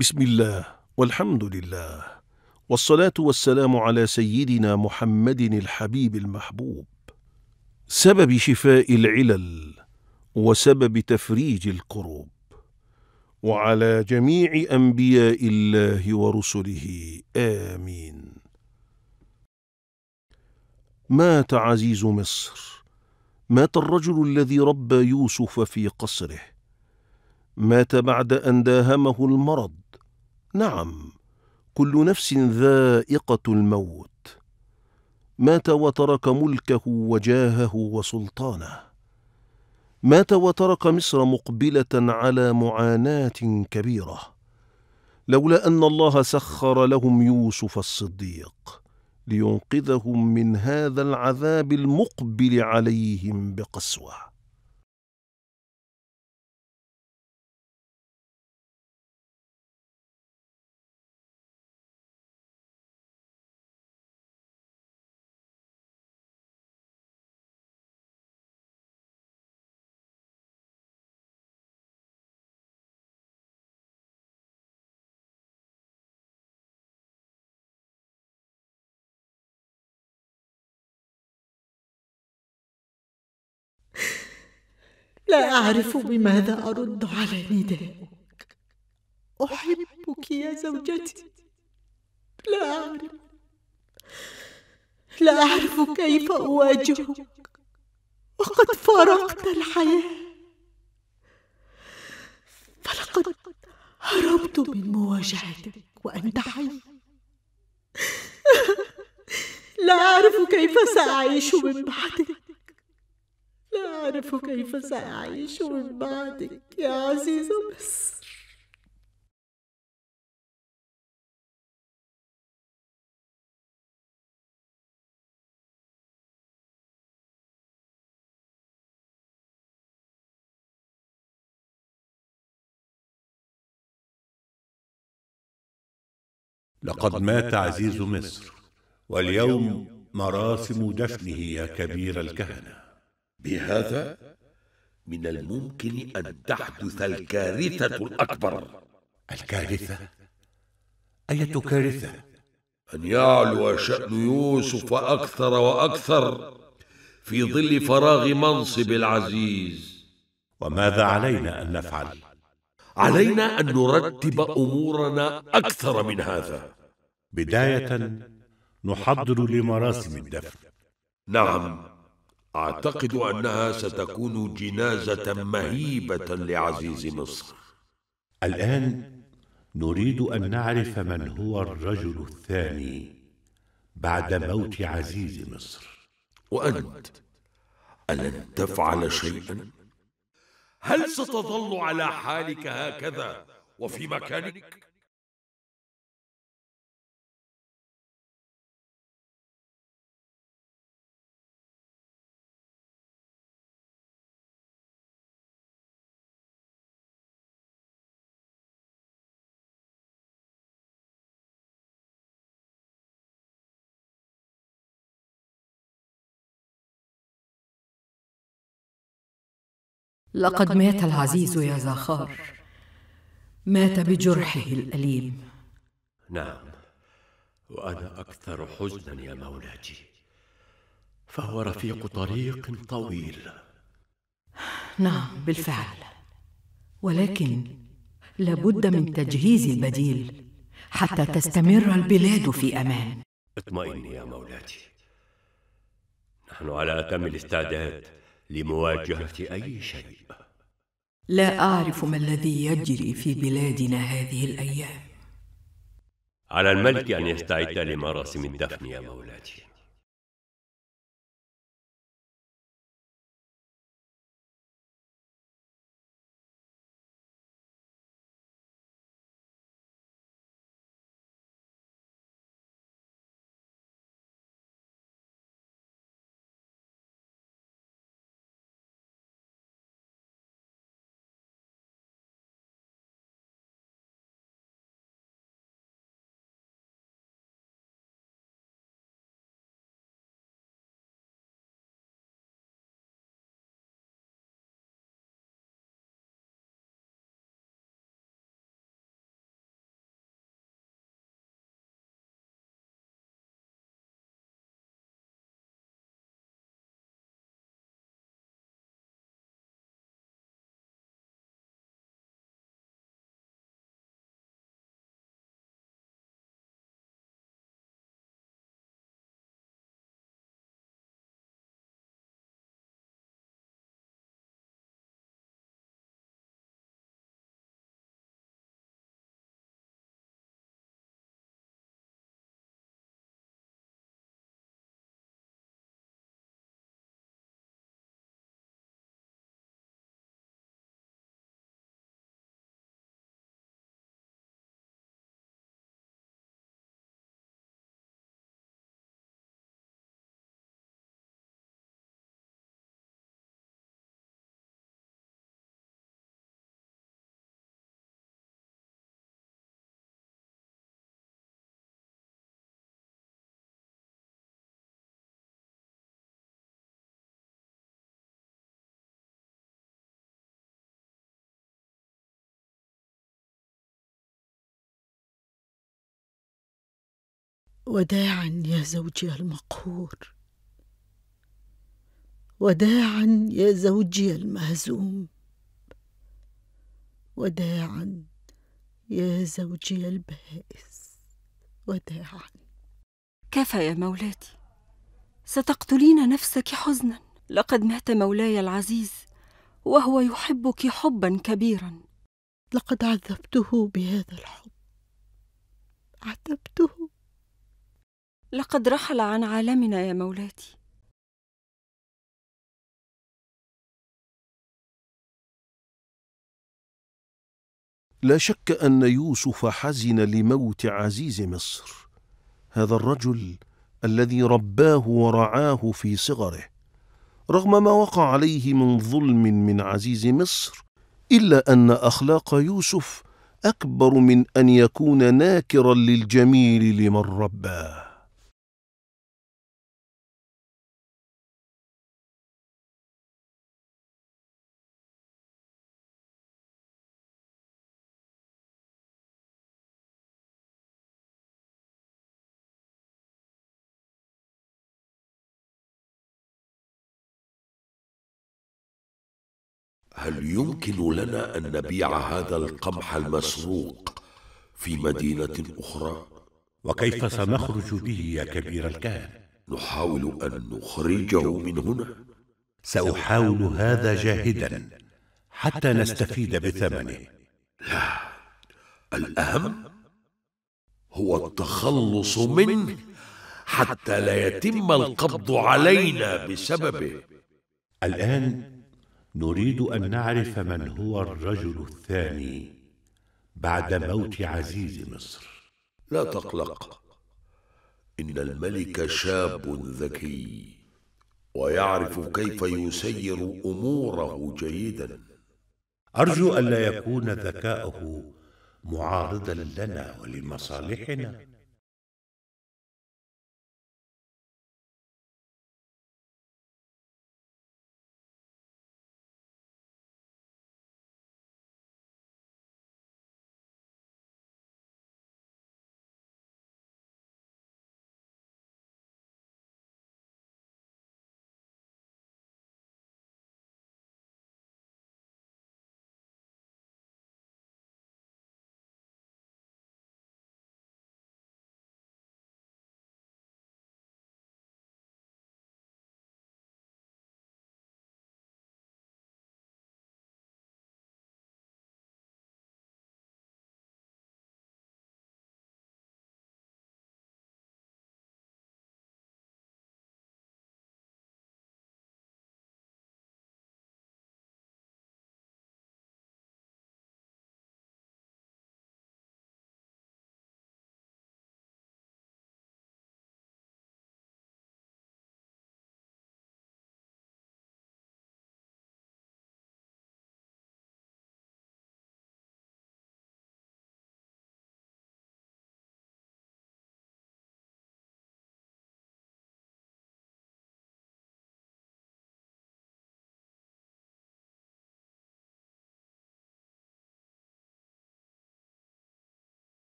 بسم الله والحمد لله والصلاة والسلام
على سيدنا محمد الحبيب المحبوب سبب شفاء العلل وسبب تفريج الكروب وعلى جميع أنبياء الله ورسله آمين مات عزيز مصر مات الرجل الذي ربى يوسف في قصره مات بعد أن داهمه المرض نعم كل نفس ذائقه الموت مات وترك ملكه وجاهه وسلطانه مات وترك مصر مقبله على معاناه كبيره لولا ان الله سخر لهم يوسف الصديق لينقذهم من هذا العذاب المقبل عليهم
بقسوه لا أعرف بماذا أرد على ندائك
أحبك يا زوجتي لا أعرف لا أعرف كيف أواجهك وقد فارقت الحياة فلقد هربت من مواجهتك وأنت حي لا أعرف كيف سأعيش من بعدك
لا أعرف كيف سأعيش من بعدك يا عزيز مصر لقد مات عزيز مصر
واليوم مراسم دفنه يا كبير الكهنه
بهذا من الممكن أن تحدث الكارثة الأكبر الكارثة؟
أية كارثة؟
أن يعلو شأن يوسف أكثر وأكثر في ظل فراغ منصب العزيز وماذا علينا أن نفعل؟ علينا أن نرتب أمورنا أكثر من هذا بداية نحضر لمراسم الدفن نعم اعتقد انها ستكون جنازه مهيبه لعزيز مصر الان نريد ان نعرف من هو الرجل الثاني بعد موت عزيز مصر وانت الن
تفعل شيئا هل ستظل على حالك هكذا وفي مكانك لقد مات العزيز يا زاخار
مات بجرحه الأليم
نعم وأنا أكثر حزنا يا مولاتي فهو رفيق طريق طويل
نعم بالفعل ولكن لابد من تجهيز البديل حتى تستمر البلاد في أمان
اطمئني يا مولاتي نحن على أتم الاستعداد لمواجهة أي شيء
لا أعرف ما الذي يجري في
بلادنا هذه الأيام على الملك أن يستعد لمراسم الدفن يا مولاتي وداعا يا زوجي المقهور وداعا
يا زوجي المهزوم وداعا يا زوجي البائس وداعا
كفى يا مولاتي ستقتلين نفسك حزنا لقد مات مولاي العزيز وهو يحبك حبا كبيرا لقد عذبته بهذا الحب عذبته
لقد رحل عن عالمنا يا مولاتي لا شك
ان يوسف حزن لموت عزيز مصر هذا الرجل الذي رباه ورعاه في صغره رغم ما وقع عليه من ظلم من عزيز مصر الا ان اخلاق يوسف
اكبر من ان يكون ناكرا للجميل لمن رباه هل يمكن لنا أن نبيع هذا القمح
المسروق في مدينة أخرى؟ وكيف سنخرج به يا كبير الكاهن؟ نحاول أن نخرجه من هنا سأحاول هذا جاهدا حتى نستفيد بثمنه لا الأهم هو التخلص منه حتى لا يتم القبض علينا بسببه الآن نريد أن نعرف من هو الرجل الثاني بعد موت عزيز مصر لا تقلق إن الملك شاب ذكي ويعرف كيف يسير أموره جيدا أرجو ألا يكون ذكاؤه
معارضا لنا ولمصالحنا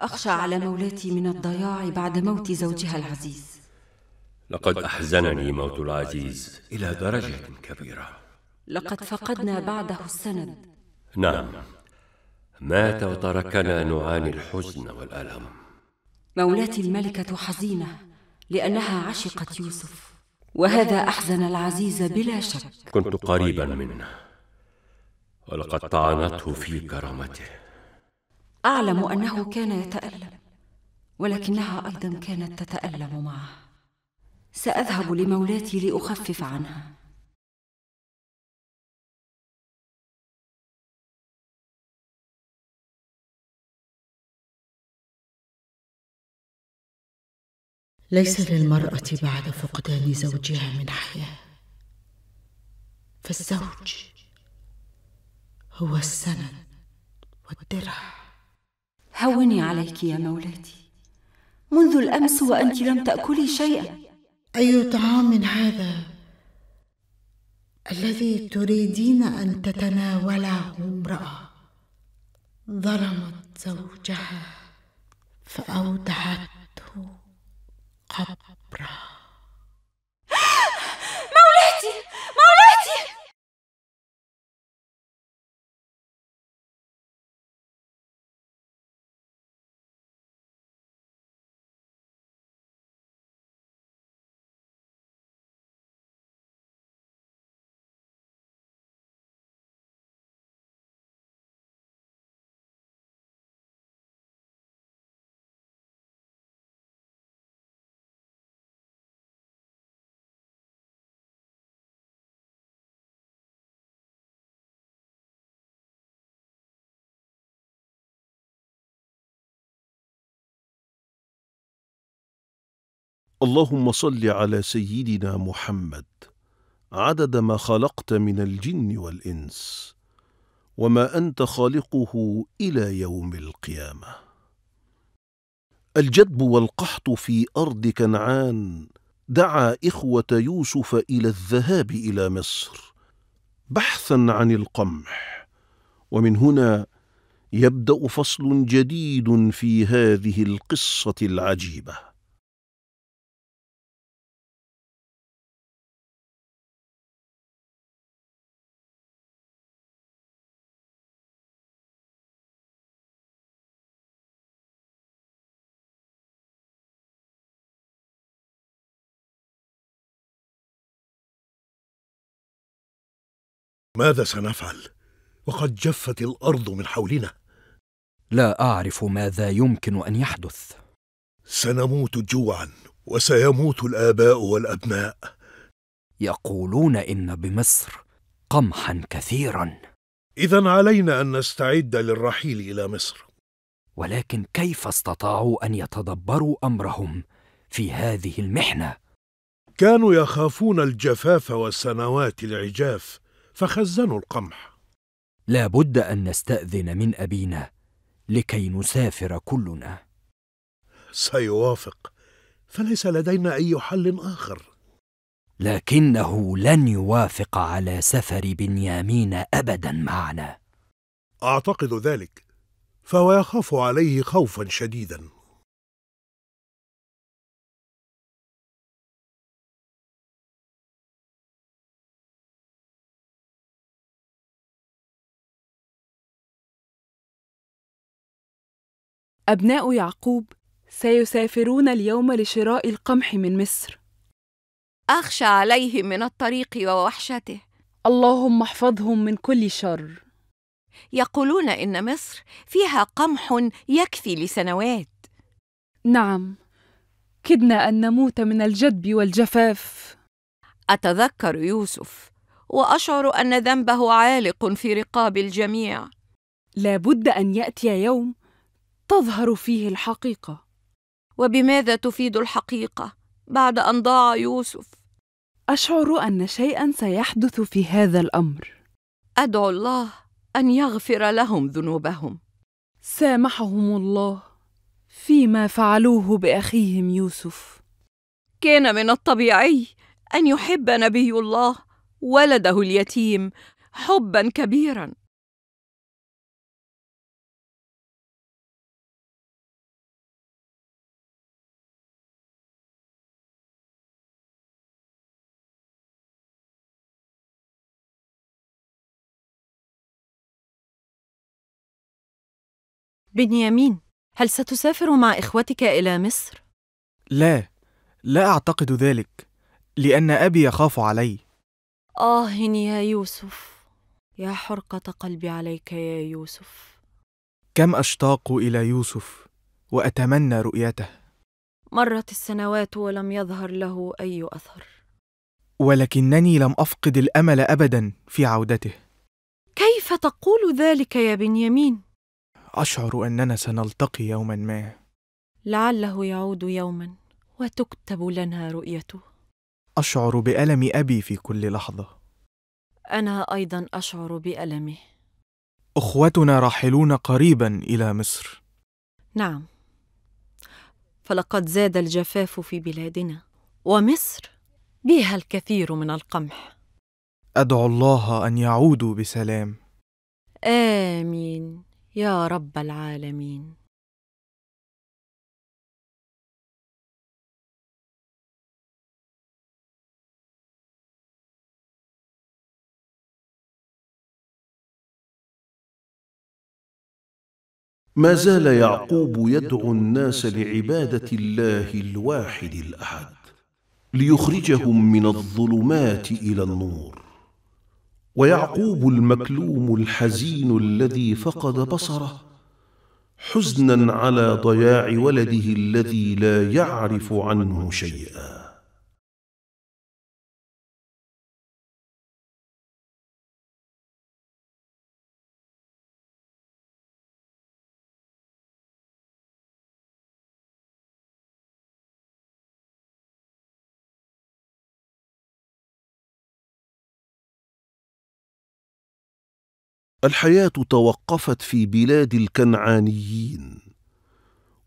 أخشى على مولاتي من الضياع بعد موت زوجها العزيز لقد أحزنني موت العزيز
إلى درجة كبيرة
لقد فقدنا بعده السند
نعم مات وتركنا نعاني الحزن والألم
مولاتي الملكة حزينة لأنها عشقت يوسف وهذا أحزن العزيز بلا شك
كنت قريبا منه ولقد طعنته في كرامته
اعلم انه كان يتالم
ولكنها ايضا كانت تتالم معه ساذهب لمولاتي لاخفف عنها ليس للمراه بعد فقدان زوجها من حياه
فالزوج هو السند
والدرع هوني عليك يا مولاتي
منذ الامس وانت لم تاكلي شيئا اي طعام هذا الذي تريدين ان تتناوله امراه ظلمت زوجها فاودعته
قبره اللهم صل على سيدنا محمد
عدد ما خلقت من الجن والإنس وما أنت خالقه إلى يوم القيامة الجدب والقحط في أرض كنعان دعا إخوة يوسف إلى الذهاب إلى مصر بحثا عن القمح ومن هنا يبدأ فصل جديد في هذه القصة
العجيبة ماذا سنفعل وقد جفت
الارض من حولنا لا اعرف ماذا يمكن ان يحدث
سنموت جوعا وسيموت الاباء والابناء يقولون ان بمصر قمحا كثيرا اذا علينا ان نستعد للرحيل الى مصر ولكن كيف استطاعوا ان يتدبروا امرهم في هذه المحنه كانوا يخافون الجفاف والسنوات العجاف فخزنوا القمح لا بد أن نستأذن من أبينا لكي نسافر كلنا سيوافق فليس لدينا أي حل آخر لكنه لن يوافق على سفر بنيامين أبدا معنا
أعتقد ذلك فهو يخاف عليه خوفا شديدا أبناء يعقوب
سيسافرون اليوم لشراء القمح من مصر
أخشى عليهم
من الطريق ووحشته اللهم احفظهم من كل شر يقولون إن مصر فيها قمح يكفي لسنوات نعم كدنا أن نموت من الجدب والجفاف أتذكر يوسف وأشعر أن ذنبه عالق في رقاب الجميع لابد أن يأتي يوم تظهر فيه الحقيقه وبماذا تفيد الحقيقه بعد ان ضاع يوسف اشعر ان شيئا سيحدث في هذا الامر ادعو الله ان يغفر لهم ذنوبهم سامحهم الله فيما فعلوه باخيهم يوسف كان من الطبيعي ان يحب نبي
الله ولده اليتيم حبا كبيرا بنيامين هل ستسافر مع إخوتك إلى
مصر؟ لا لا أعتقد ذلك لأن أبي يخاف علي
آه يا يوسف يا حرقة قلبي عليك يا
يوسف كم أشتاق إلى يوسف وأتمنى رؤيته
مرت السنوات ولم يظهر له أي أثر
ولكنني لم أفقد الأمل أبدا في عودته
كيف تقول ذلك يا بنيامين
أشعر أننا سنلتقي يوما ما
لعله يعود يوما وتكتب لنا رؤيته
أشعر بألم أبي في كل لحظة
أنا أيضا أشعر بألمه
أخوتنا راحلون قريبا إلى مصر
نعم فلقد زاد الجفاف في بلادنا ومصر بها الكثير من
القمح أدعو الله أن يعودوا بسلام
آمين
يا رب العالمين ما زال يعقوب يدعو الناس لعباده
الله الواحد الاحد ليخرجهم من الظلمات الى النور ويعقوب المكلوم الحزين الذي فقد بصره حزنا على ضياع ولده الذي
لا يعرف عنه شيئا الحياة توقفت
في بلاد الكنعانيين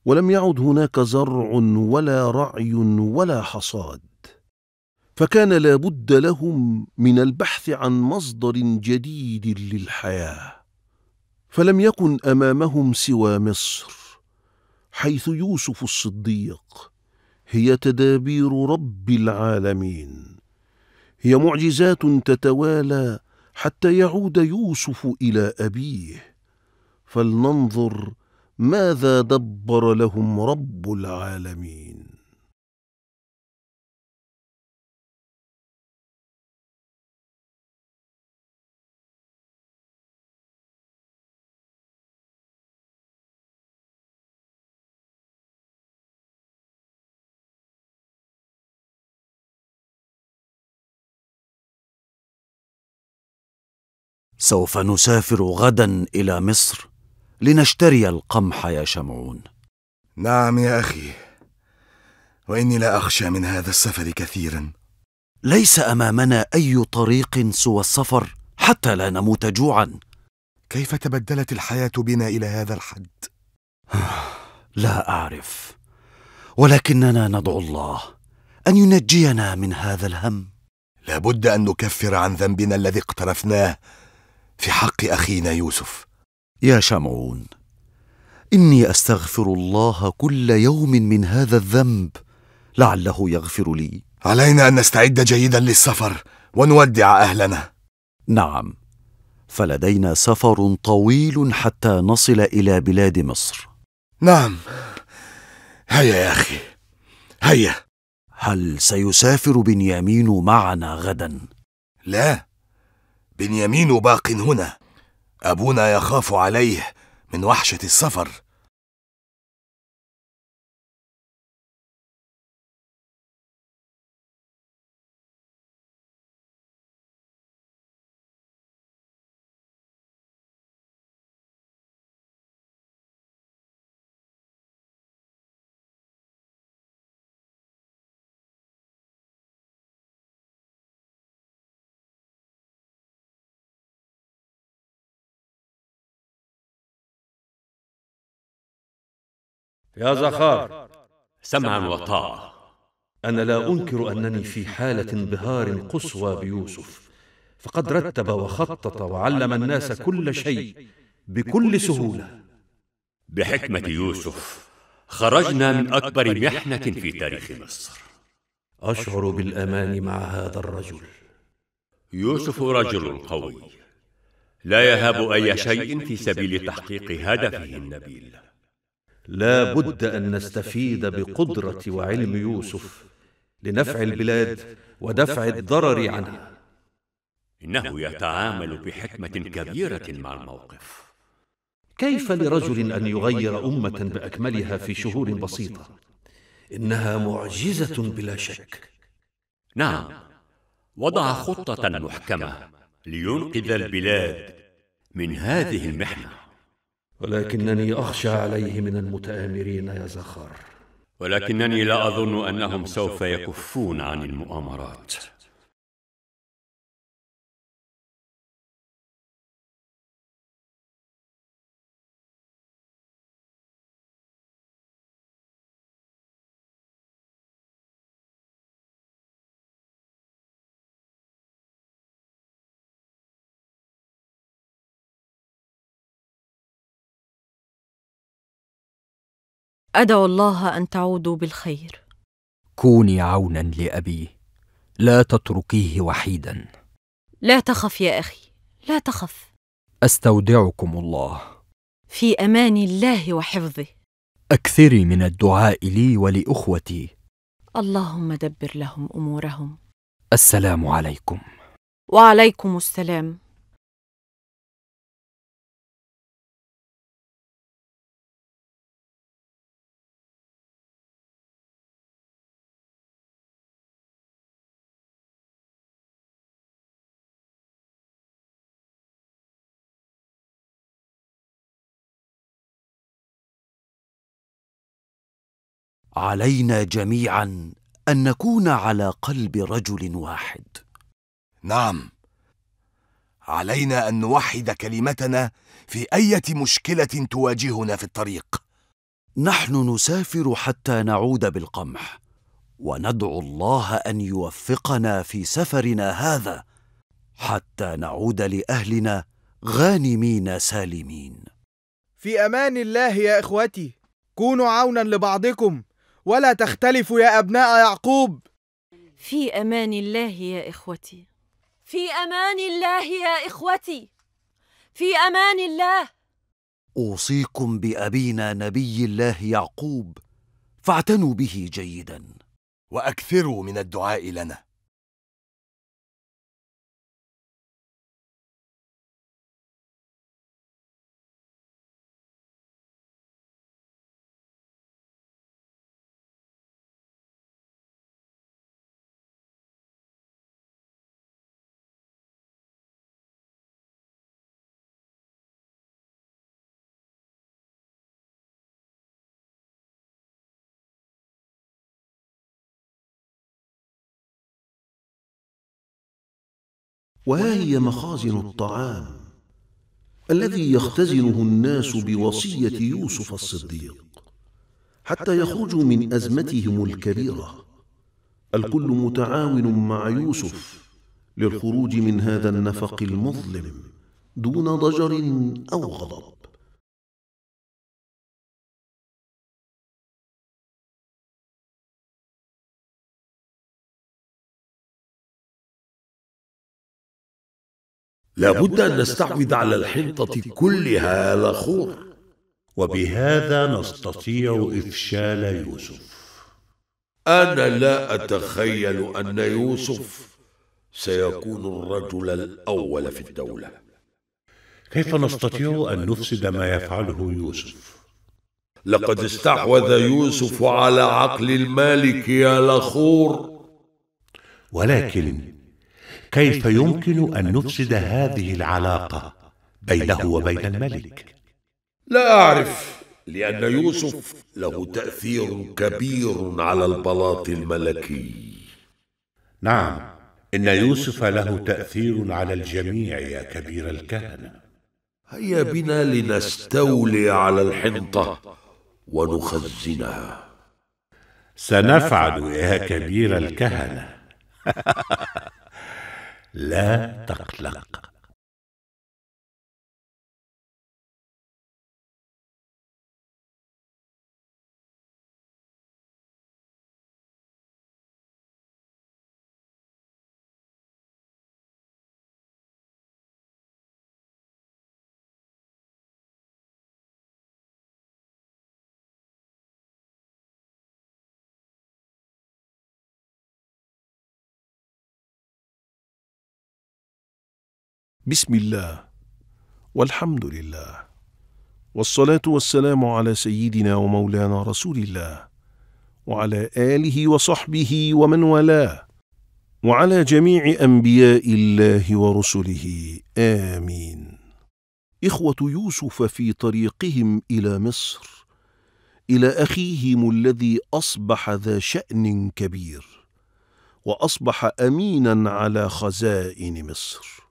ولم يعد هناك زرع ولا رعي ولا حصاد فكان لابد لهم من البحث عن مصدر جديد للحياه فلم يكن امامهم سوى مصر حيث يوسف الصديق هي تدابير رب العالمين هي معجزات تتوالى حتى يعود يوسف إلى أبيه فلننظر ماذا دبر لهم رب
العالمين سوف نسافر غدا الى
مصر لنشتري القمح يا شمعون نعم يا اخي واني لا اخشى من هذا السفر كثيرا ليس امامنا اي طريق سوى السفر حتى لا نموت جوعا كيف تبدلت
الحياه بنا الى هذا الحد
لا اعرف ولكننا ندعو الله ان ينجينا من هذا الهم لابد
ان نكفر عن ذنبنا الذي اقترفناه في حق اخينا يوسف
يا شمعون اني استغفر الله كل يوم من هذا الذنب لعله يغفر لي علينا ان نستعد جيدا للسفر ونودع اهلنا نعم فلدينا سفر طويل حتى نصل الى بلاد مصر نعم هيا يا اخي هيا هل سيسافر بنيامين معنا غدا
لا بنيامين باق هنا أبونا يخاف
عليه من وحشة السفر يا زخار سمعا وطاعة
أنا لا أنكر أنني في حالة انبهار قصوى
بيوسف فقد رتب وخطط وعلم الناس كل شيء بكل سهولة
بحكمة يوسف
خرجنا من أكبر محنة في
تاريخ مصر أشعر بالأمان مع هذا الرجل يوسف رجل قوي لا يهاب أي شيء في سبيل تحقيق هدفه
النبيل لا بد أن نستفيد بقدرة وعلم يوسف لنفع البلاد ودفع الضرر عنها
إنه يتعامل بحكمة كبيرة مع الموقف
كيف لرجل أن يغير أمة بأكملها في شهور بسيطة؟ إنها معجزة بلا شك
نعم وضع خطة محكمة لينقذ البلاد من هذه المحنة
ولكنني أخشى عليه من المتآمرين يا زخار
ولكنني
لا أظن أنهم سوف يكفون عن المؤامرات أدعو الله أن تعودوا
بالخير
كوني عونا لأبي لا تتركيه وحيدا
لا تخف يا أخي لا تخف
أستودعكم الله
في أمان الله وحفظه
أكثري من الدعاء لي
ولأخوتي
اللهم دبر لهم أمورهم
السلام عليكم وعليكم السلام علينا جميعا ان نكون على قلب رجل واحد
نعم علينا ان نوحد كلمتنا في اي مشكله تواجهنا في الطريق نحن نسافر حتى نعود بالقمح وندعو الله ان يوفقنا في سفرنا هذا حتى نعود لاهلنا غانمين سالمين
في امان الله يا اخوتي كونوا عونا لبعضكم ولا تختلفوا يا أبناء يعقوب
في أمان الله يا إخوتي في أمان الله يا إخوتي في أمان الله
أوصيكم بأبينا نبي الله يعقوب فاعتنوا
به جيدا وأكثروا من الدعاء لنا وها هي مخازن الطعام الذي يختزنه
الناس بوصية يوسف الصديق حتى يخرجوا من أزمتهم الكبيرة الكل متعاون مع يوسف
للخروج من هذا النفق المظلم دون ضجر أو غضب لابد أن نستعمد على الحنطة كلها
لخور وبهذا نستطيع إفشال يوسف أنا لا أتخيل أن يوسف سيكون الرجل الأول في الدولة كيف نستطيع أن نفسد ما يفعله يوسف؟ لقد استحوذ يوسف على عقل المالك يا لخور ولكن كيف يمكن أن نفسد هذه العلاقة بينه وبين الملك؟ لا أعرف لأن يوسف له تأثير كبير على البلاط الملكي نعم إن يوسف له تأثير على الجميع يا كبير الكهنة هيا بنا لنستولي على الحنطة ونخزنها
سنفعل يا كبير الكهنة لا تقلق بسم الله والحمد لله
والصلاة والسلام على سيدنا ومولانا رسول الله وعلى آله وصحبه ومن والاه وعلى جميع أنبياء الله ورسله آمين إخوة يوسف في طريقهم إلى مصر إلى أخيهم الذي أصبح ذا شأن كبير وأصبح أمينا على خزائن
مصر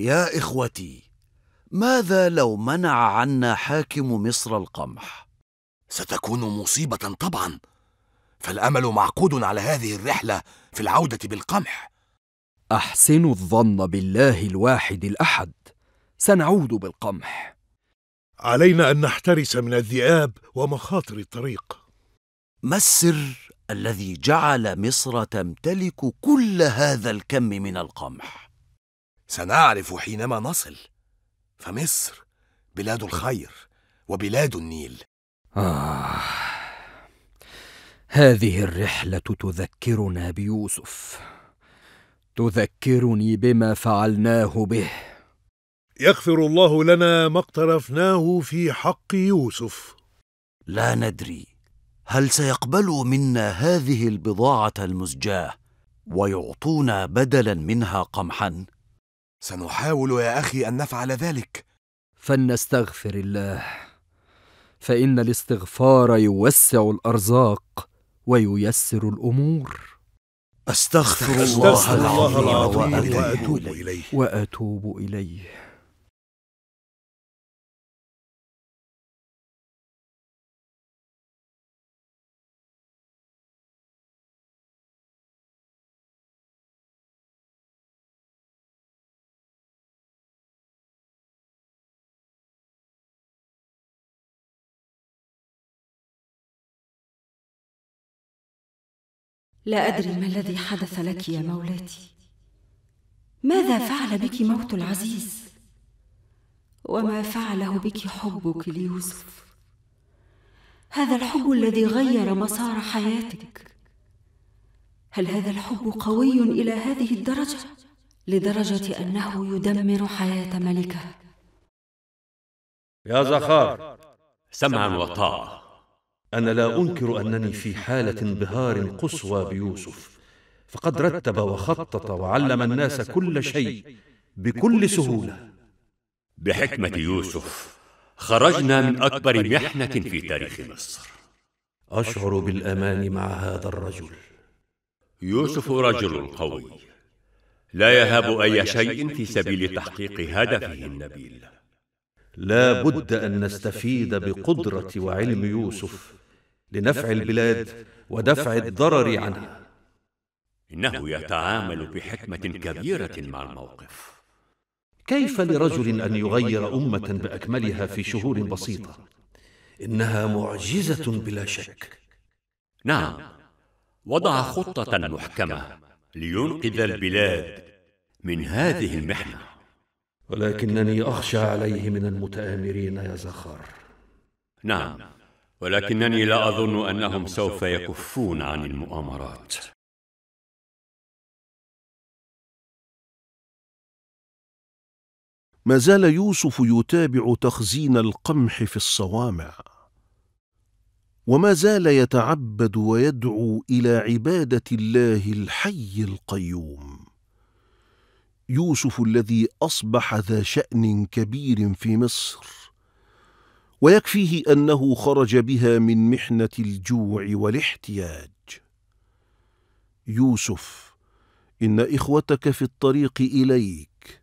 يا إخوتي ماذا لو
منع عنا حاكم مصر القمح ستكون مصيبة طبعا فالأمل معقود على هذه الرحلة في العودة بالقمح
أحسنوا الظن بالله الواحد الأحد سنعود بالقمح
علينا أن نحترس من الذئاب ومخاطر الطريق ما السر الذي جعل مصر تمتلك كل هذا الكم من القمح سنعرف حينما نصل فمصر
بلاد الخير وبلاد النيل
آه.
هذه الرحلة تذكرنا بيوسف تذكرني بما فعلناه به
يغفر الله لنا ما اقترفناه في حق يوسف
لا ندري هل سيقبلوا منا هذه البضاعة المزجاة ويعطونا بدلا منها قمحا؟ سنحاول يا اخي ان نفعل ذلك فلنستغفر
الله فان الاستغفار يوسع الارزاق وييسر الامور استغفر الله العظيم واتوب اليه
واتوب اليه لا أدري ما الذي حدث لك يا مولاتي
ماذا فعل بك موت العزيز وما فعله بك حبك ليوسف هذا الحب الذي غير مسار حياتك هل هذا الحب قوي الى هذه الدرجه لدرجه انه يدمر حياه ملكه
يا زخار سمعا وطاعه أنا لا أنكر أنني في حالة انبهار قصوى بيوسف فقد رتب وخطط وعلم الناس كل شيء بكل سهولة
بحكمة يوسف خرجنا من أكبر محنة في تاريخ مصر
أشعر بالأمان مع هذا الرجل يوسف رجل قوي
لا يهاب أي شيء
في سبيل تحقيق هدفه
النبيل
لا بد أن نستفيد بقدرة وعلم يوسف لنفع البلاد ودفع الضرر عنها
إنه يتعامل بحكمة كبيرة
مع الموقف كيف لرجل أن يغير أمة بأكملها في شهور بسيطة؟ إنها معجزة بلا شك نعم,
نعم. وضع خطة محكمة لينقذ البلاد
من هذه المحنة ولكنني أخشى عليه من المتآمرين يا زخار
نعم ولكنني لا أظن أنهم سوف يكفون عن المؤامرات ما زال يوسف يتابع تخزين
القمح في الصوامع وما زال يتعبد ويدعو الى عباده الله الحي القيوم يوسف الذي اصبح ذا شان كبير في مصر ويكفيه أنه خرج بها من محنة الجوع والاحتياج يوسف إن إخوتك في
الطريق إليك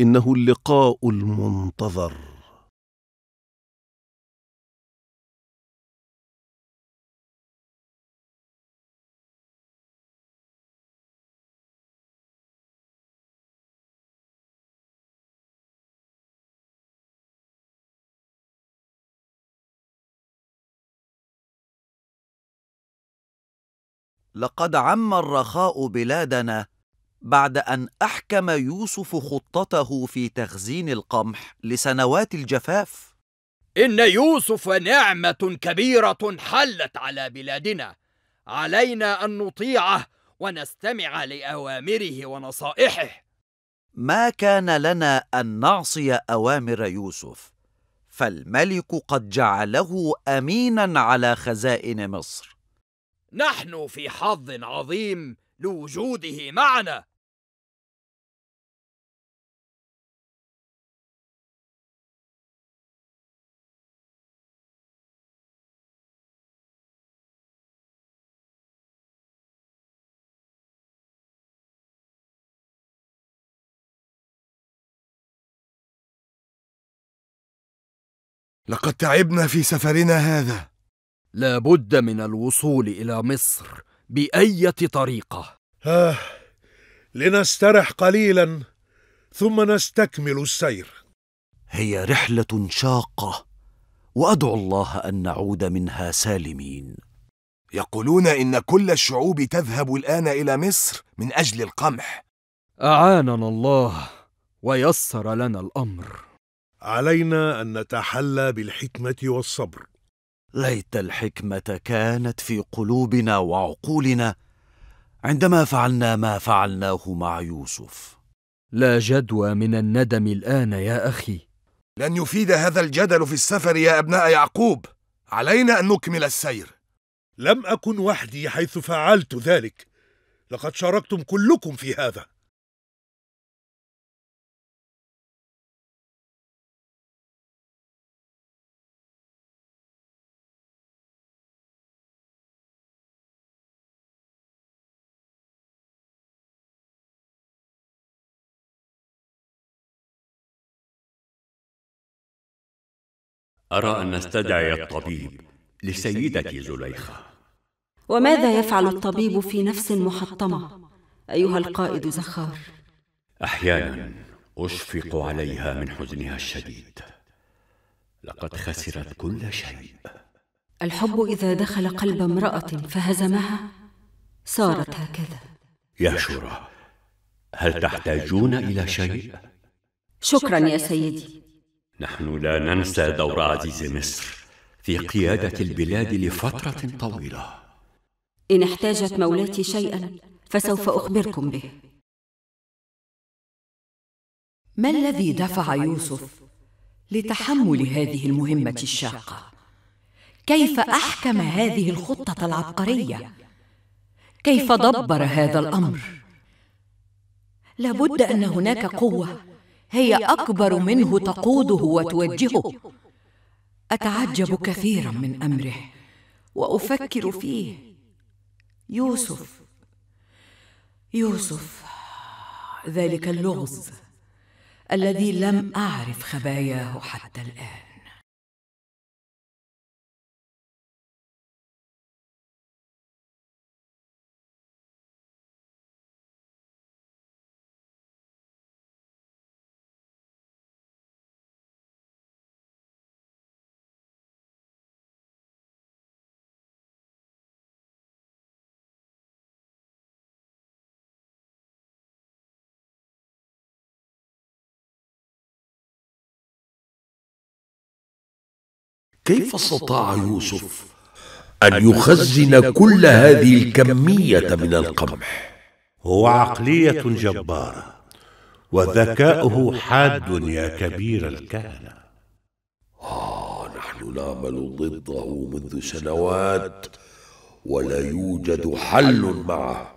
إنه اللقاء المنتظر لقد عم الرخاء بلادنا بعد
ان احكم يوسف خطته في تخزين القمح لسنوات الجفاف ان يوسف نعمه كبيره
حلت على
بلادنا
علينا ان نطيعه ونستمع لاوامره ونصائحه
ما كان لنا ان نعصي اوامر يوسف فالملك قد جعله امينا على خزائن مصر
نحن في حظ عظيم لوجوده معنا لقد تعبنا في سفرنا هذا لا بد من الوصول
إلى مصر بأية طريقة آه لنسترح
قليلا ثم نستكمل السير هي رحلة شاقة وأدعو الله أن نعود منها سالمين يقولون إن كل الشعوب تذهب الآن إلى مصر من أجل القمح
أعاننا الله ويسر لنا الأمر علينا أن
نتحلى
بالحكمة والصبر
ليت الحكمه كانت في قلوبنا وعقولنا عندما فعلنا ما فعلناه مع يوسف لا جدوى من الندم الان يا اخي لن يفيد هذا
الجدل في السفر يا ابناء يعقوب علينا ان نكمل السير لم
اكن وحدي حيث فعلت ذلك لقد شاركتم كلكم في هذا أرى أن نستدعي الطبيب لسيدتي زليخة
وماذا يفعل الطبيب في نفس محطمة أيها القائد زخار؟
أحيانا أشفق عليها من حزنها الشديد لقد خسرت كل شيء
الحب إذا دخل قلب امرأة فهزمها صارت هكذا
يا شورى هل تحتاجون إلى شيء؟
شكرا يا سيدي
نحن لا ننسى دور عزيز مصر في قيادة البلاد لفترة طويلة
إن احتاجت مولاتي شيئا فسوف أخبركم به
ما الذي دفع يوسف لتحمل هذه المهمة الشاقة؟ كيف أحكم هذه الخطة العبقرية؟ كيف دبر هذا الأمر؟ لابد أن هناك قوة هي اكبر منه تقوده وتوجهه اتعجب كثيرا من امره وافكر فيه يوسف يوسف
ذلك اللغز الذي لم اعرف خباياه حتى الان كيف استطاع يوسف أن يخزن
كل هذه الكمية من القمح هو عقلية جبارة وذكاؤه حاد يا كبير الكهنة آه نحن نعمل ضده منذ سنوات ولا يوجد حل معه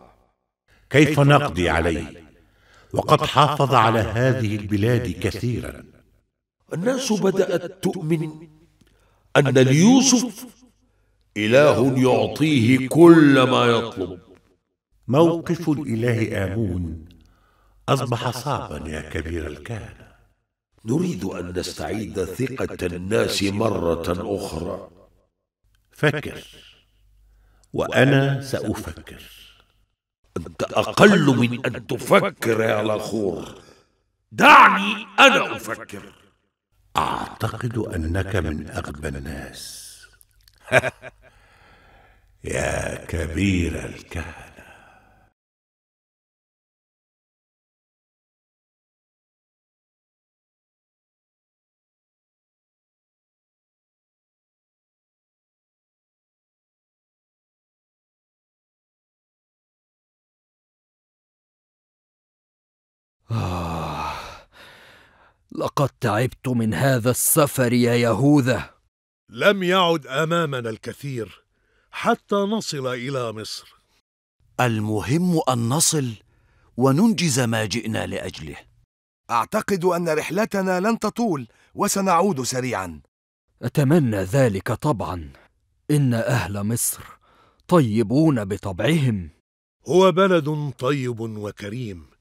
كيف نقضي عليه وقد حافظ على هذه البلاد كثيرا الناس بدأت تؤمن أن ليوسف إله يعطيه كل ما يطلب موقف الإله آمون أصبح صعبا يا كبير الكهنة نريد أن نستعيد ثقة الناس مرة أخرى فكر وأنا سأفكر أنت أقل من أن تفكر يا لخور دعني أنا أفكر أعتقد
أنك من أغبى الناس يا كبير الكهنة آه لقد تعبت من هذا السفر
يا يهوذا لم يعد امامنا
الكثير حتى نصل
الى مصر المهم ان نصل وننجز ما جئنا لاجله اعتقد ان رحلتنا لن تطول وسنعود سريعا
اتمنى ذلك طبعا ان اهل مصر طيبون بطبعهم هو بلد طيب وكريم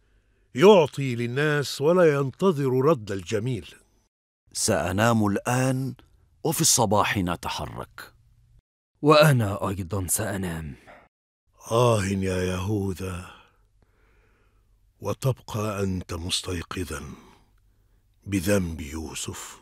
يعطي للناس ولا ينتظر رد الجميل سانام الان وفي الصباح نتحرك
وانا ايضا سانام اه يا يهوذا وتبقى
انت مستيقظا بذنب يوسف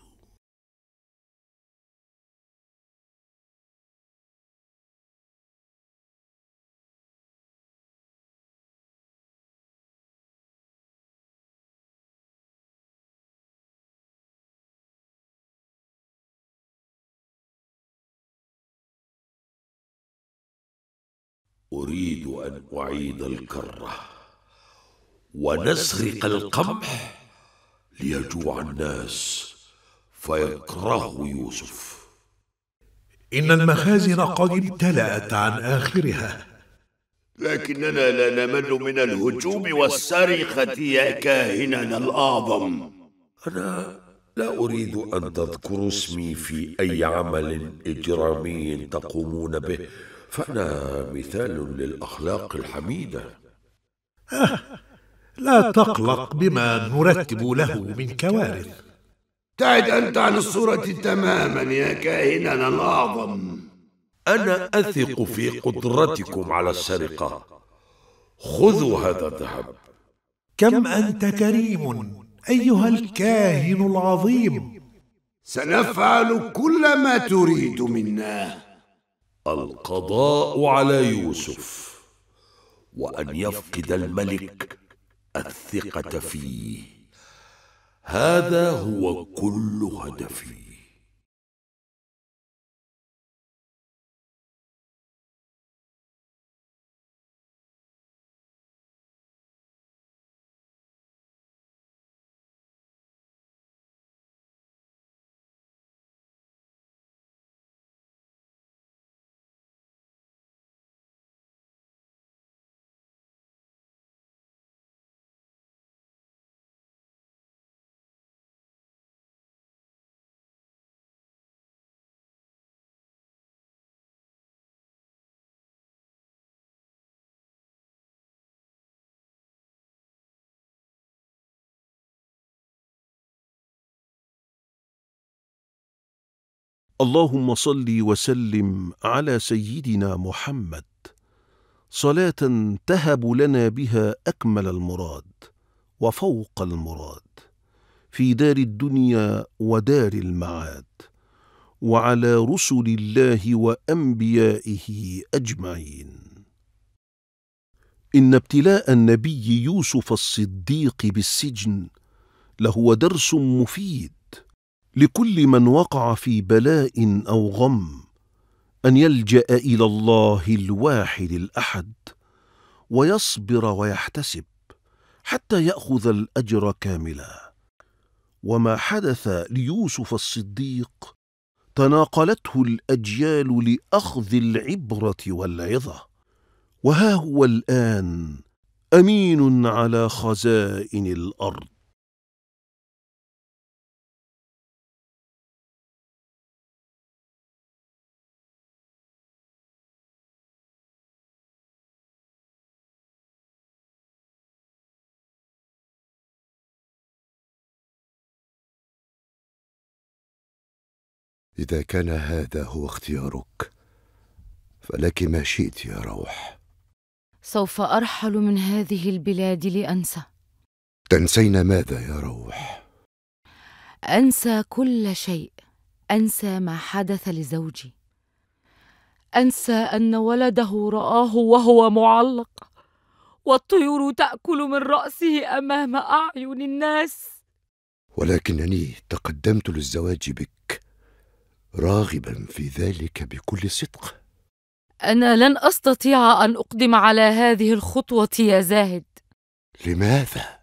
أريد أن أعيد الكرة ونسرق
القمح ليجوع الناس فيكرهوا يوسف إن المخازن قد امتلأت عن آخرها لكننا لا نمل من الهجوم والسرقة يا
كاهننا الأعظم
أنا لا أريد أن تذكروا اسمي في أي عمل إجرامي تقومون به فأنا مثال للأخلاق الحميدة
لا تقلق
بما نرتب له من كوارث
ابتعد أنت عن الصورة تماما يا كاهننا الأعظم
أنا أثق في قدرتكم على السرقة خذوا هذا الذهب
كم أنت كريم أيها الكاهن العظيم
سنفعل كل ما تريد منا القضاء على
يوسف وأن يفقد الملك الثقة
فيه هذا هو كل هدفي اللهم صل وسلم على سيدنا محمد
صلاه تهب لنا بها اكمل المراد وفوق المراد في دار الدنيا ودار المعاد وعلى رسل الله وانبيائه اجمعين ان ابتلاء النبي يوسف الصديق بالسجن لهو درس مفيد لكل من وقع في بلاء او غم ان يلجا الى الله الواحد الاحد ويصبر ويحتسب حتى ياخذ الاجر كاملا وما حدث ليوسف الصديق تناقلته الاجيال لاخذ العبره والعظه وها هو الان امين على خزائن
الارض اذا كان هذا هو اختيارك فلك ما شئت
يا روح
سوف ارحل من هذه البلاد لانسى
تنسين ماذا يا روح
انسى كل شيء انسى ما حدث لزوجي انسى ان ولده راه وهو معلق والطيور تاكل من راسه امام اعين الناس
ولكنني تقدمت للزواج بك راغبا في ذلك بكل صدق
انا لن استطيع ان اقدم على هذه الخطوه يا زاهد
لماذا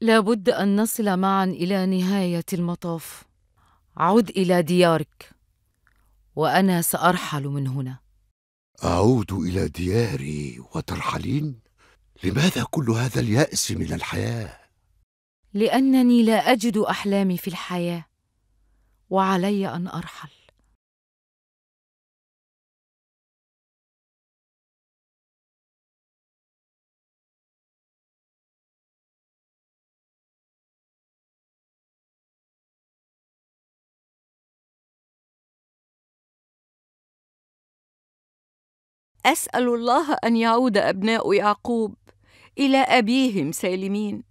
لابد ان نصل معا الى نهايه المطاف عد الى ديارك وانا سارحل من هنا
اعود الى دياري وترحلين لماذا كل هذا الياس من الحياه
لانني لا اجد احلامي في الحياه وعلي ان ارحل اسال الله ان يعود ابناء يعقوب الى ابيهم سالمين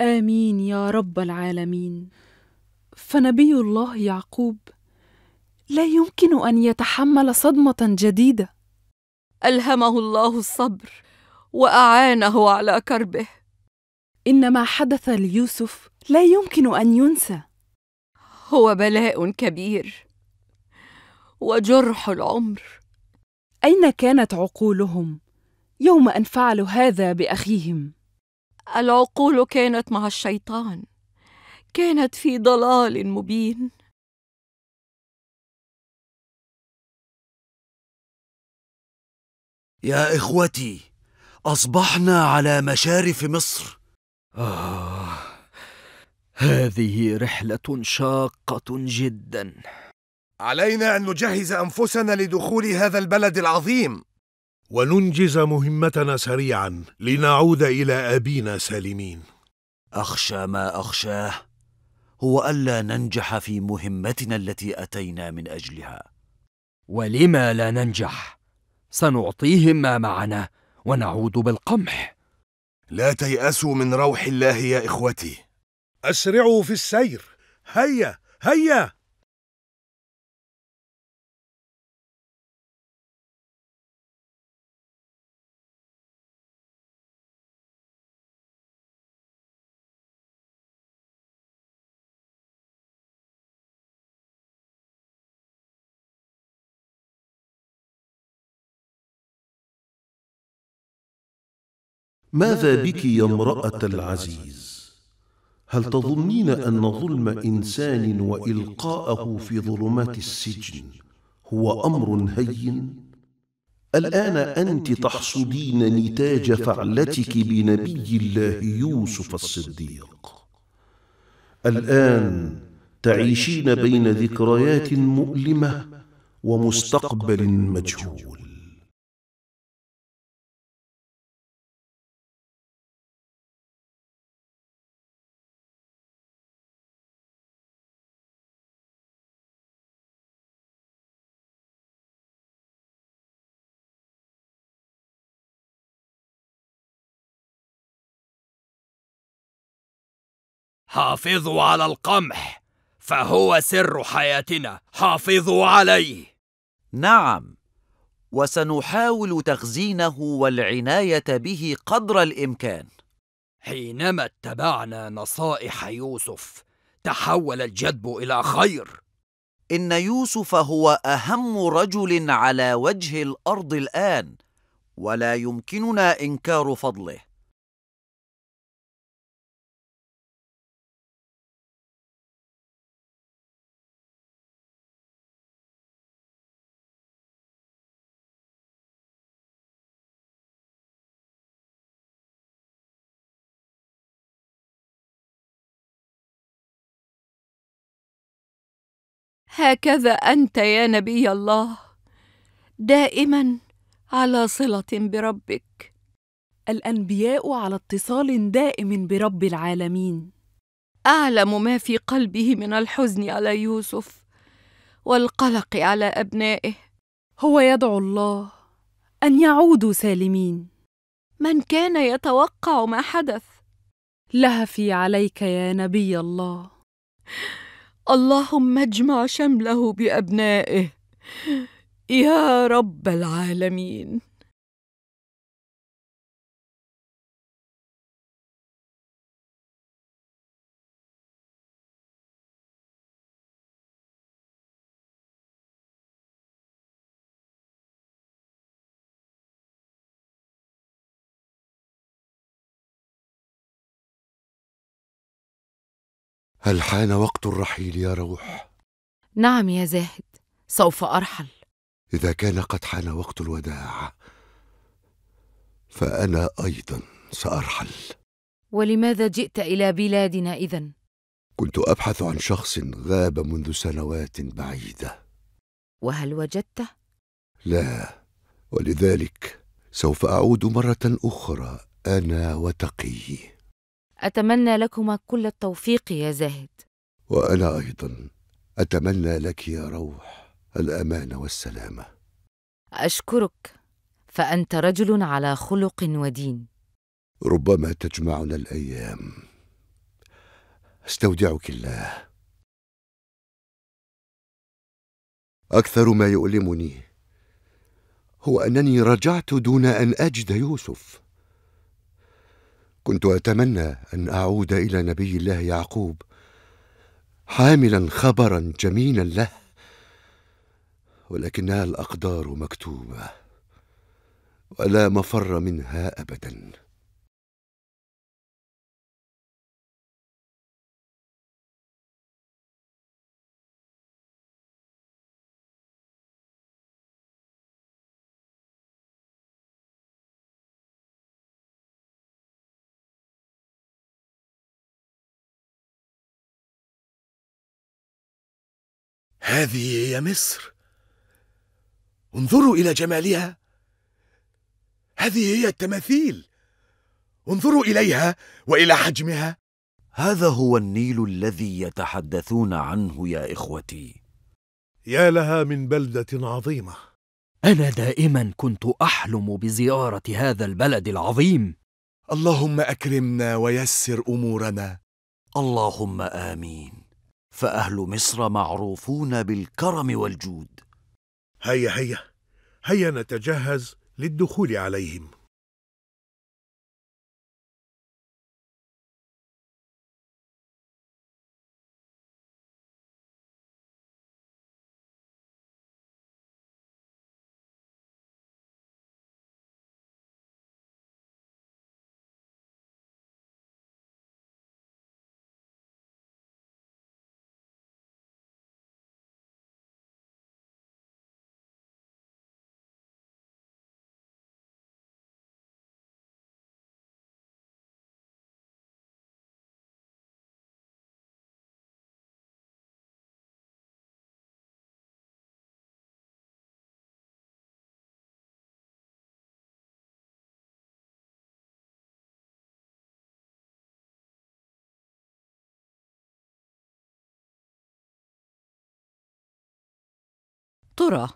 امين يا رب العالمين فنبي الله يعقوب لا يمكن ان يتحمل صدمه جديده الهمه الله الصبر واعانه على كربه ان ما حدث ليوسف لا يمكن ان ينسى هو بلاء كبير وجرح العمر اين كانت عقولهم يوم ان فعلوا هذا باخيهم العقول
كانت مع الشيطان كانت في ضلال مبين يا إخوتي أصبحنا على مشارف مصر
آه هذه رحلة شاقة جدا
علينا أن نجهز أنفسنا لدخول هذا البلد العظيم
وننجز مهمتنا سريعا لنعود إلى أبينا سالمين أخشى ما أخشاه هو الا ننجح في مهمتنا التي اتينا من اجلها ولما لا ننجح سنعطيهم
ما معنا ونعود بالقمح لا تياسوا من روح الله
يا اخوتي اسرعوا في السير هيا هيا ماذا بك يا امرأة العزيز
هل تظنين أن ظلم إنسان وإلقاءه
في ظلمات السجن هو أمر هين؟ الآن أنت تحصدين نتاج فعلتك بنبي الله يوسف الصديق الآن تعيشين بين ذكريات مؤلمة
ومستقبل مجهول حافظوا على القمح فهو سر حياتنا
حافظوا عليه
نعم وسنحاول تخزينه والعنايه به قدر الامكان حينما اتبعنا نصائح يوسف تحول الجدب الى خير ان يوسف هو اهم رجل على وجه الارض الان
ولا يمكننا انكار فضله هكذا انت يا نبي الله دائما على
صله بربك الانبياء على اتصال دائم برب العالمين اعلم ما في قلبه من الحزن على يوسف والقلق على ابنائه هو يدعو الله ان يعودوا سالمين من كان يتوقع ما حدث لهفي عليك يا نبي الله اللهم اجمع
شمله بابنائه يا رب العالمين هل حان وقت الرحيل يا روح
نعم يا زاهد سوف ارحل
اذا كان قد حان وقت الوداع فانا ايضا سارحل
ولماذا جئت الى بلادنا اذن
كنت ابحث عن شخص غاب منذ سنوات بعيده
وهل وجدته
لا ولذلك سوف اعود مره اخرى انا وتقي
أتمنى لكما كل التوفيق يا زاهد
وأنا أيضا أتمنى لك يا روح الأمان والسلامة
أشكرك فأنت رجل على خلق ودين
ربما تجمعنا الأيام استودعك الله أكثر ما يؤلمني هو أنني رجعت دون أن أجد يوسف كنت اتمنى ان اعود الى نبي الله يعقوب حاملا خبرا جميلا له ولكنها الاقدار مكتوبه
ولا مفر منها ابدا هذه هي مصر انظروا إلى جمالها
هذه هي التماثيل انظروا إليها وإلى حجمها
هذا هو النيل الذي يتحدثون عنه يا إخوتي يا لها من بلدة عظيمة أنا دائما كنت أحلم بزيارة هذا البلد العظيم اللهم أكرمنا ويسر أمورنا اللهم آمين فاهل مصر معروفون
بالكرم والجود هيا هيا هيا نتجهز للدخول
عليهم ترى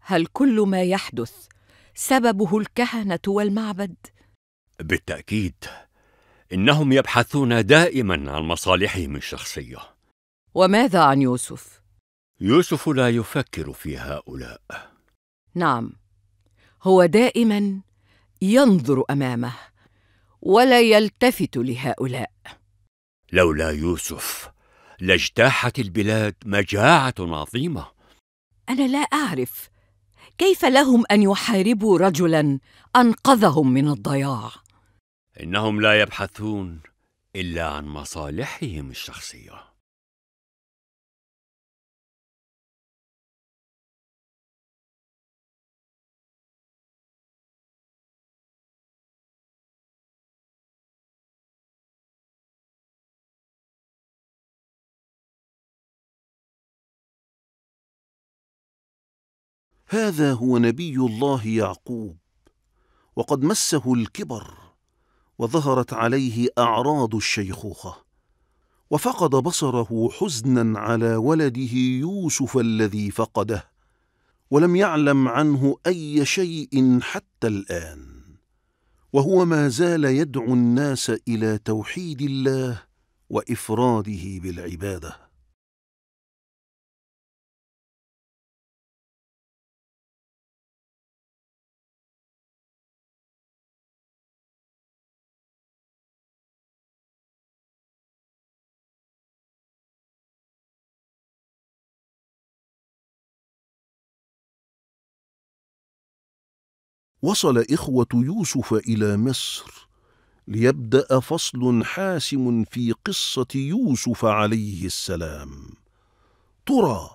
هل كل ما يحدث سببه
الكهنه والمعبد
بالتاكيد انهم يبحثون دائما عن مصالحهم الشخصيه
وماذا عن يوسف
يوسف لا يفكر في هؤلاء
نعم هو دائما ينظر امامه ولا يلتفت لهؤلاء
لولا يوسف لاجتاحت البلاد مجاعه عظيمه
انا لا اعرف كيف لهم ان يحاربوا رجلا انقذهم من الضياع
انهم لا يبحثون
الا عن مصالحهم الشخصيه هذا هو نبي الله يعقوب
وقد مسه الكبر وظهرت عليه اعراض الشيخوخه وفقد بصره حزنا على ولده يوسف الذي فقده ولم يعلم عنه اي شيء حتى الان وهو ما زال يدعو الناس الى توحيد
الله وافراده بالعباده
وصل إخوة يوسف إلى مصر ليبدأ فصل حاسم في قصة يوسف عليه السلام ترى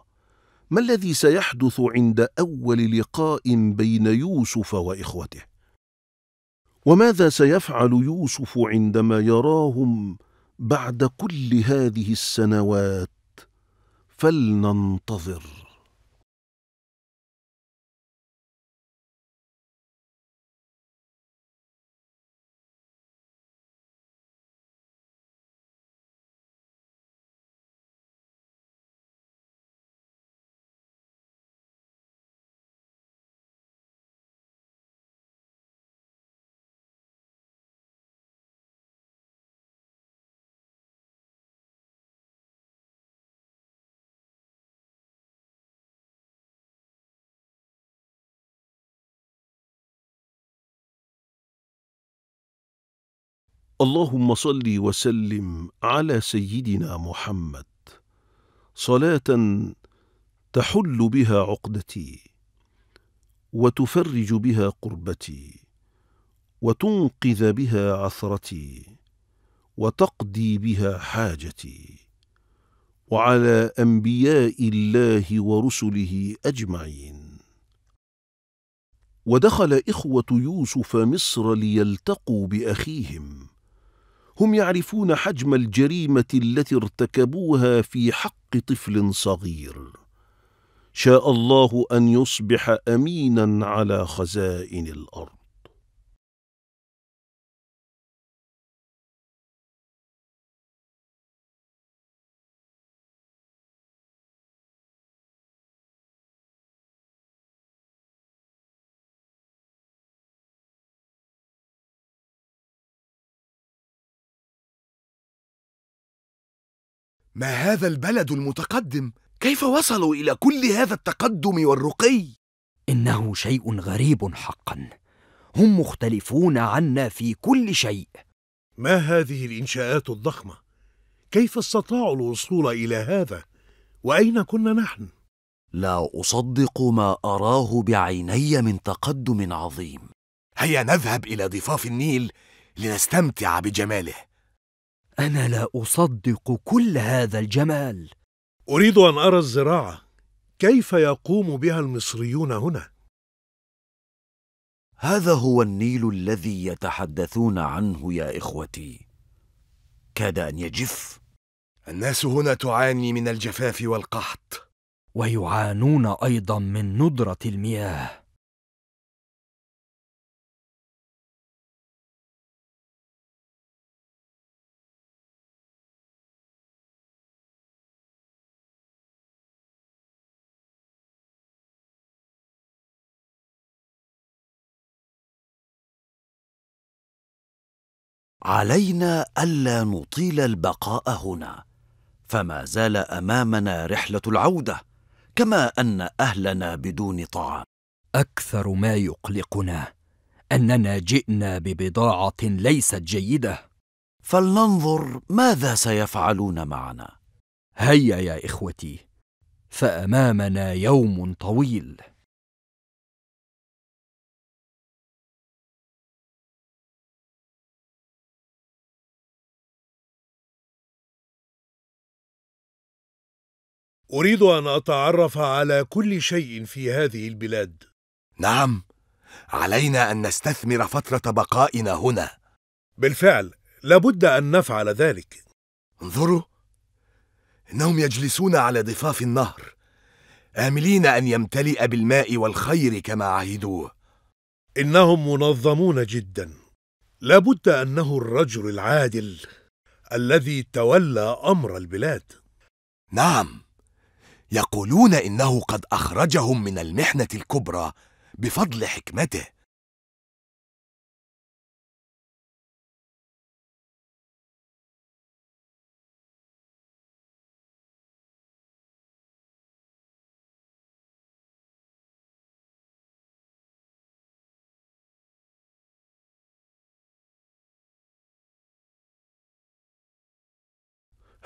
ما الذي سيحدث عند أول لقاء بين يوسف وإخوته وماذا سيفعل يوسف عندما يراهم بعد كل هذه السنوات فلننتظر
اللهم صل
وسلم على سيدنا محمد صلاة تحل بها عقدتي وتفرج بها قربتي وتنقذ بها عثرتي وتقضي بها حاجتي وعلى أنبياء الله ورسله أجمعين ودخل إخوة يوسف مصر ليلتقوا بأخيهم هم يعرفون حجم الجريمة التي ارتكبوها في حق طفل صغير شاء الله أن يصبح أمينا على خزائن الأرض
ما هذا البلد المتقدم كيف وصلوا
الى كل هذا التقدم والرقي انه شيء غريب حقا هم مختلفون عنا في كل شيء ما هذه الانشاءات الضخمه كيف استطاعوا الوصول الى هذا واين كنا نحن
لا اصدق ما اراه بعيني من تقدم عظيم هيا نذهب الى ضفاف النيل لنستمتع بجماله
انا لا اصدق كل هذا الجمال اريد ان ارى الزراعه
كيف يقوم بها المصريون هنا هذا هو النيل الذي يتحدثون عنه يا اخوتي كاد ان يجف الناس هنا تعاني من الجفاف والقحط
ويعانون ايضا من ندره المياه علينا الا نطيل
البقاء هنا فما زال امامنا رحله العوده كما ان اهلنا بدون طعام اكثر ما يقلقنا
اننا جئنا ببضاعه ليست جيده فلننظر ماذا سيفعلون معنا هيا يا اخوتي
فامامنا يوم طويل أريد أن أتعرف
على كل شيء في هذه البلاد نعم علينا
أن نستثمر فترة بقائنا هنا بالفعل لابد أن نفعل ذلك انظروا إنهم يجلسون على ضفاف النهر آملين أن يمتلئ بالماء والخير كما عهدوه إنهم منظمون جدا لابد أنه الرجل العادل الذي تولى أمر البلاد نعم يقولون
انه قد اخرجهم من المحنه الكبرى بفضل حكمته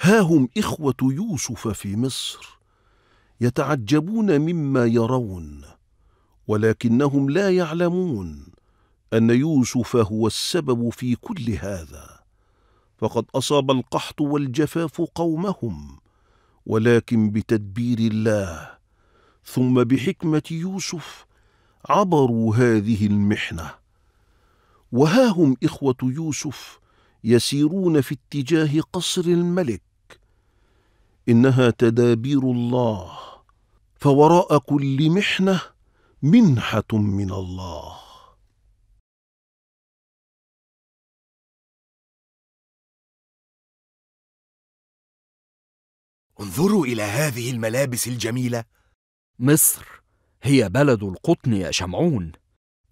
ها هم إخوة يوسف في مصر
يتعجبون مما يرون ولكنهم لا يعلمون ان يوسف هو السبب في كل هذا فقد اصاب القحط والجفاف قومهم ولكن بتدبير الله ثم بحكمه يوسف عبروا هذه المحنه وها هم اخوه يوسف يسيرون في اتجاه قصر الملك انها تدابير الله
فوراء كل محنه منحه من الله انظروا الى هذه الملابس الجميله
مصر هي بلد القطن يا شمعون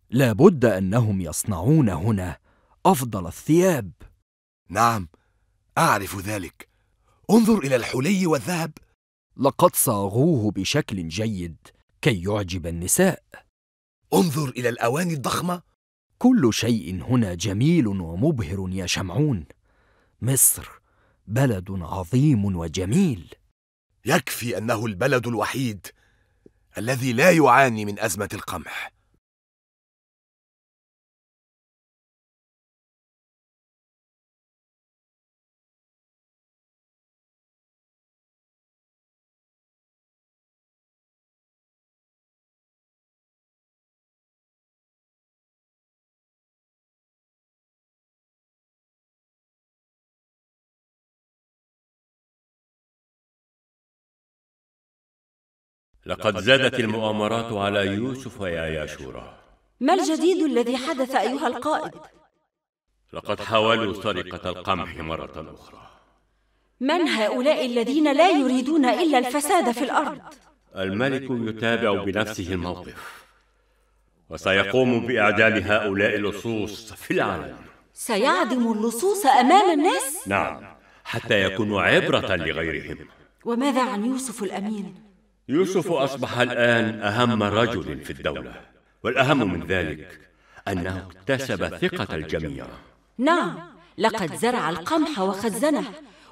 لا بد
انهم يصنعون هنا افضل الثياب نعم اعرف ذلك انظر الى الحلي والذهب لقد صاغوه بشكل جيد كي يعجب النساء انظر الى الاواني الضخمه كل شيء هنا جميل ومبهر يا شمعون مصر بلد عظيم وجميل يكفي انه البلد الوحيد
الذي لا يعاني من ازمه القمح لقد زادت المؤامرات على يوسف يا ياشورا ما الجديد الذي
حدث أيها القائد؟
لقد حاولوا سرقة القمح مرة أخرى
من هؤلاء الذين لا يريدون إلا الفساد في الأرض؟
الملك يتابع بنفسه الموقف وسيقوم بإعدام هؤلاء اللصوص في العالم
سيعدم اللصوص أمام الناس؟
نعم حتى يكونوا عبرة لغيرهم
وماذا عن يوسف الأمين؟
يوسف أصبح الآن أهم رجل في الدولة والأهم من ذلك أنه اكتسب ثقة الجميع
نعم لقد زرع القمح وخزنه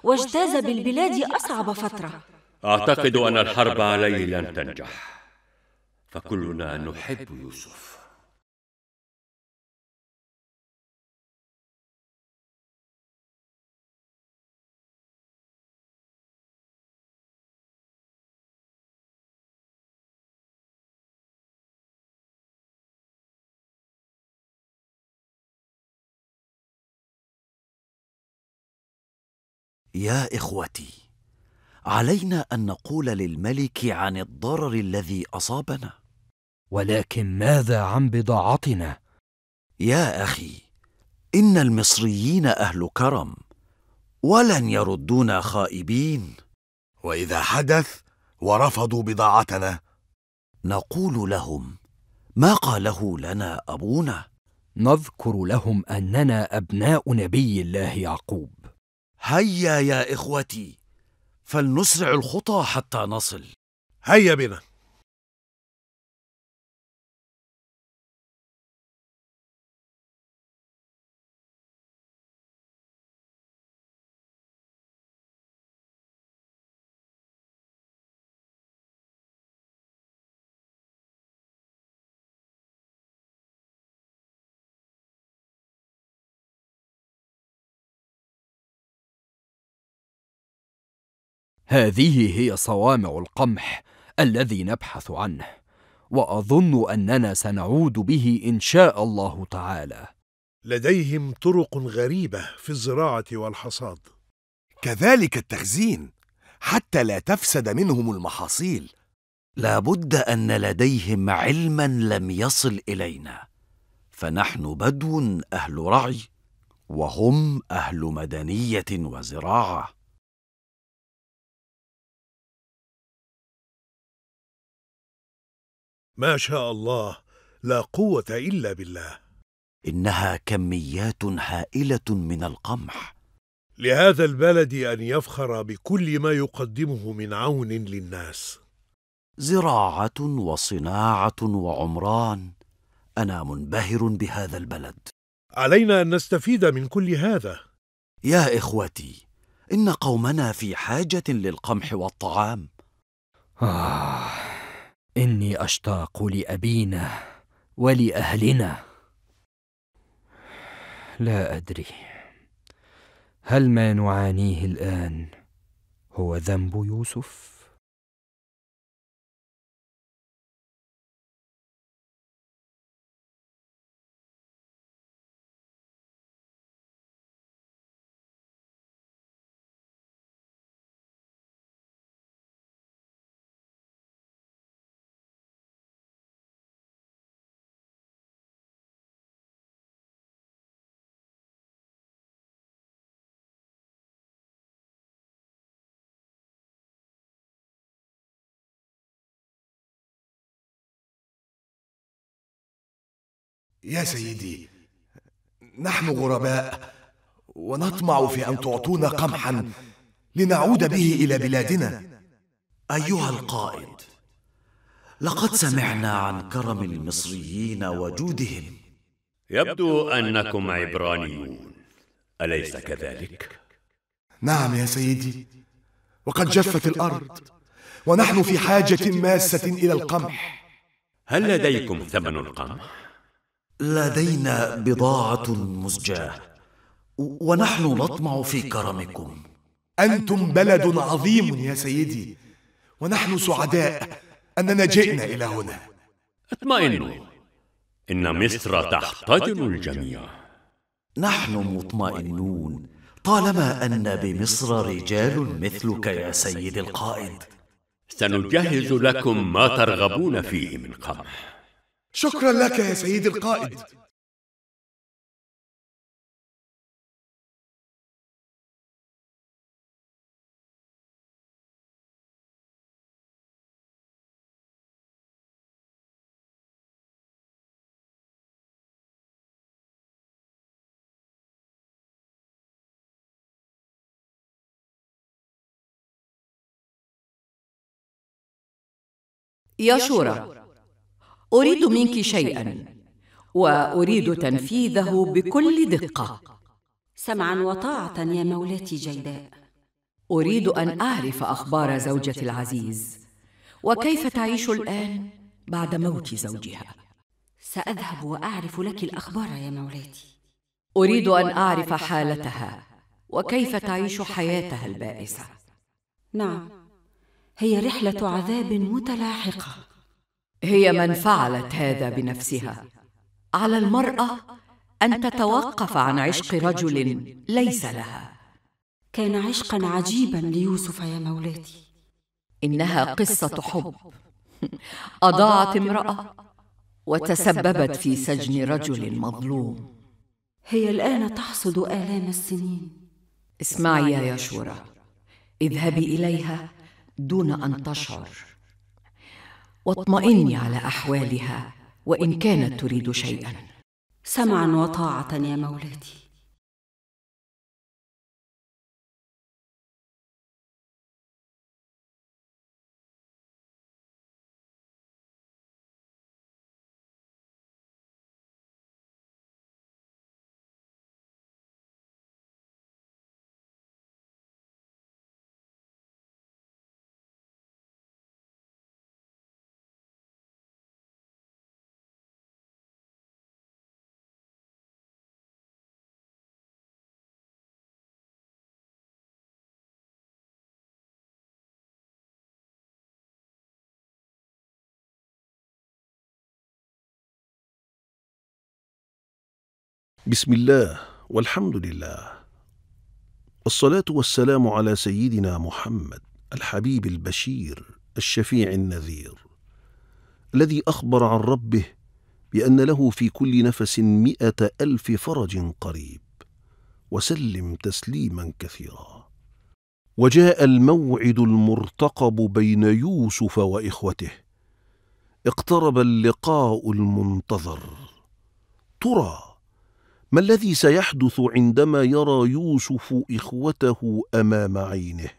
واجتاز بالبلاد أصعب فترة
أعتقد أن الحرب عليه لن
تنجح فكلنا نحب يوسف يا اخوتي علينا ان نقول للملك عن
الضرر الذي اصابنا ولكن ماذا عن بضاعتنا يا اخي ان المصريين اهل كرم ولن يردونا خائبين واذا حدث ورفضوا بضاعتنا نقول لهم ما قاله لنا ابونا
نذكر لهم اننا ابناء نبي الله يعقوب
هيا يا إخوتي فلنسرع الخطى حتى نصل هيا بنا هذه هي صوامع القمح الذي
نبحث عنه واظن اننا سنعود به ان شاء الله
تعالى لديهم طرق غريبه في الزراعه والحصاد
كذلك التخزين حتى لا تفسد منهم المحاصيل لابد ان لديهم علما لم يصل الينا فنحن
بدو اهل رعي وهم اهل مدنيه وزراعه ما شاء الله لا قوة إلا بالله
إنها كميات هائلة من القمح
لهذا البلد أن يفخر بكل ما يقدمه من عون للناس
زراعة وصناعة وعمران أنا منبهر بهذا البلد علينا أن نستفيد من كل هذا يا إخوتي إن قومنا في حاجة للقمح والطعام آه
اني اشتاق لابينا ولاهلنا لا ادري هل ما نعانيه
الان هو ذنب يوسف يا سيدي نحن غرباء ونطمع في أن تعطونا قمحا
لنعود به إلى بلادنا أيها
القائد لقد سمعنا عن كرم المصريين وجودهم
يبدو أنكم عبرانيون أليس كذلك؟
نعم يا سيدي وقد جفت الأرض ونحن في حاجة ماسة
إلى القمح
هل لديكم ثمن القمح؟
لدينا بضاعة مزجاة ونحن نطمع في كرمكم أنتم بلد عظيم يا سيدي ونحن سعداء
أننا جئنا إلى هنا
اطمئنوا إن مصر تحتضن
الجميع
نحن مطمئنون طالما أن
بمصر رجال مثلك يا سيد القائد سنجهز لكم
ما ترغبون فيه من قمح شكرا لك يا سيدي القائد يا شورى اريد منك شيئا واريد
تنفيذه بكل دقه سمعا وطاعه يا
مولاتي جيداء
اريد ان اعرف اخبار زوجتي العزيز
وكيف تعيش الان
بعد موت زوجها
ساذهب واعرف لك الاخبار
يا مولاتي
اريد ان اعرف حالتها وكيف تعيش حياتها البائسه نعم هي رحله عذاب متلاحقه
هي من فعلت هذا بنفسها على المراه ان تتوقف عن عشق رجل ليس لها كان
عشقا عجيبا ليوسف يا مولاتي
انها قصه حب
اضاعت امراه وتسببت في سجن رجل
مظلوم
هي الان تحصد الام السنين
اسمعي يا يشورة اذهبي اليها دون ان تشعر
واطمئني على أحوالها وإن كانت تريد شيئا سمعا وطاعة يا مولاتي بسم الله والحمد لله والصلاة والسلام
على سيدنا محمد الحبيب البشير الشفيع النذير الذي أخبر عن ربه بأن له في كل نفس مئة ألف فرج قريب وسلم تسليما كثيرا وجاء الموعد المرتقب بين يوسف وإخوته اقترب اللقاء المنتظر ترى ما الذي سيحدث عندما يرى يوسف إخوته
أمام عينه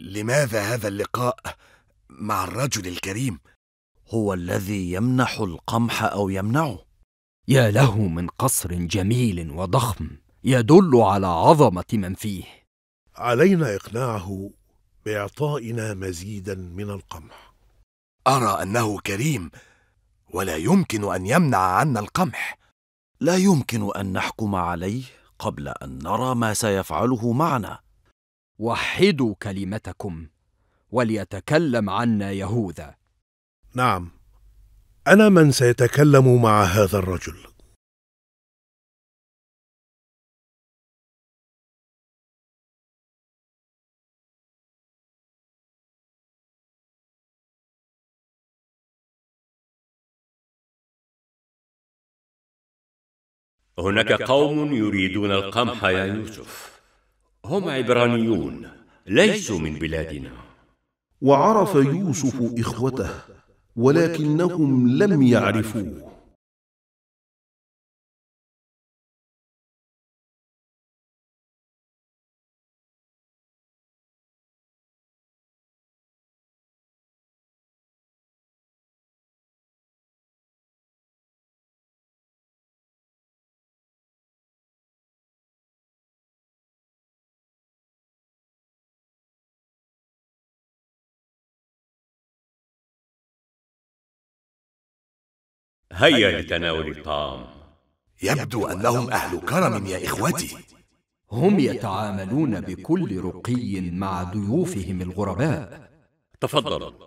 لماذا هذا اللقاء
مع الرجل الكريم هو الذي يمنح القمح او
يمنعه يا له من قصر جميل وضخم يدل على عظمه من فيه علينا اقناعه باعطائنا مزيدا
من القمح ارى انه كريم ولا يمكن ان يمنع عنا القمح لا يمكن ان نحكم عليه قبل ان نرى ما سيفعله معنا وحدوا كلمتكم
وليتكلم عنا يهوذا نعم أنا من سيتكلم
مع هذا الرجل هناك قوم يريدون القمح يا
يوسف هم عبرانيون ليسوا من بلادنا
وعرف يوسف إخوته ولكنهم لم يعرفوه هيا لتناول الطعام يبدو أنهم أهل كرم يا إخوتي هم يتعاملون بكل رقي مع ضيوفهم الغرباء تفضل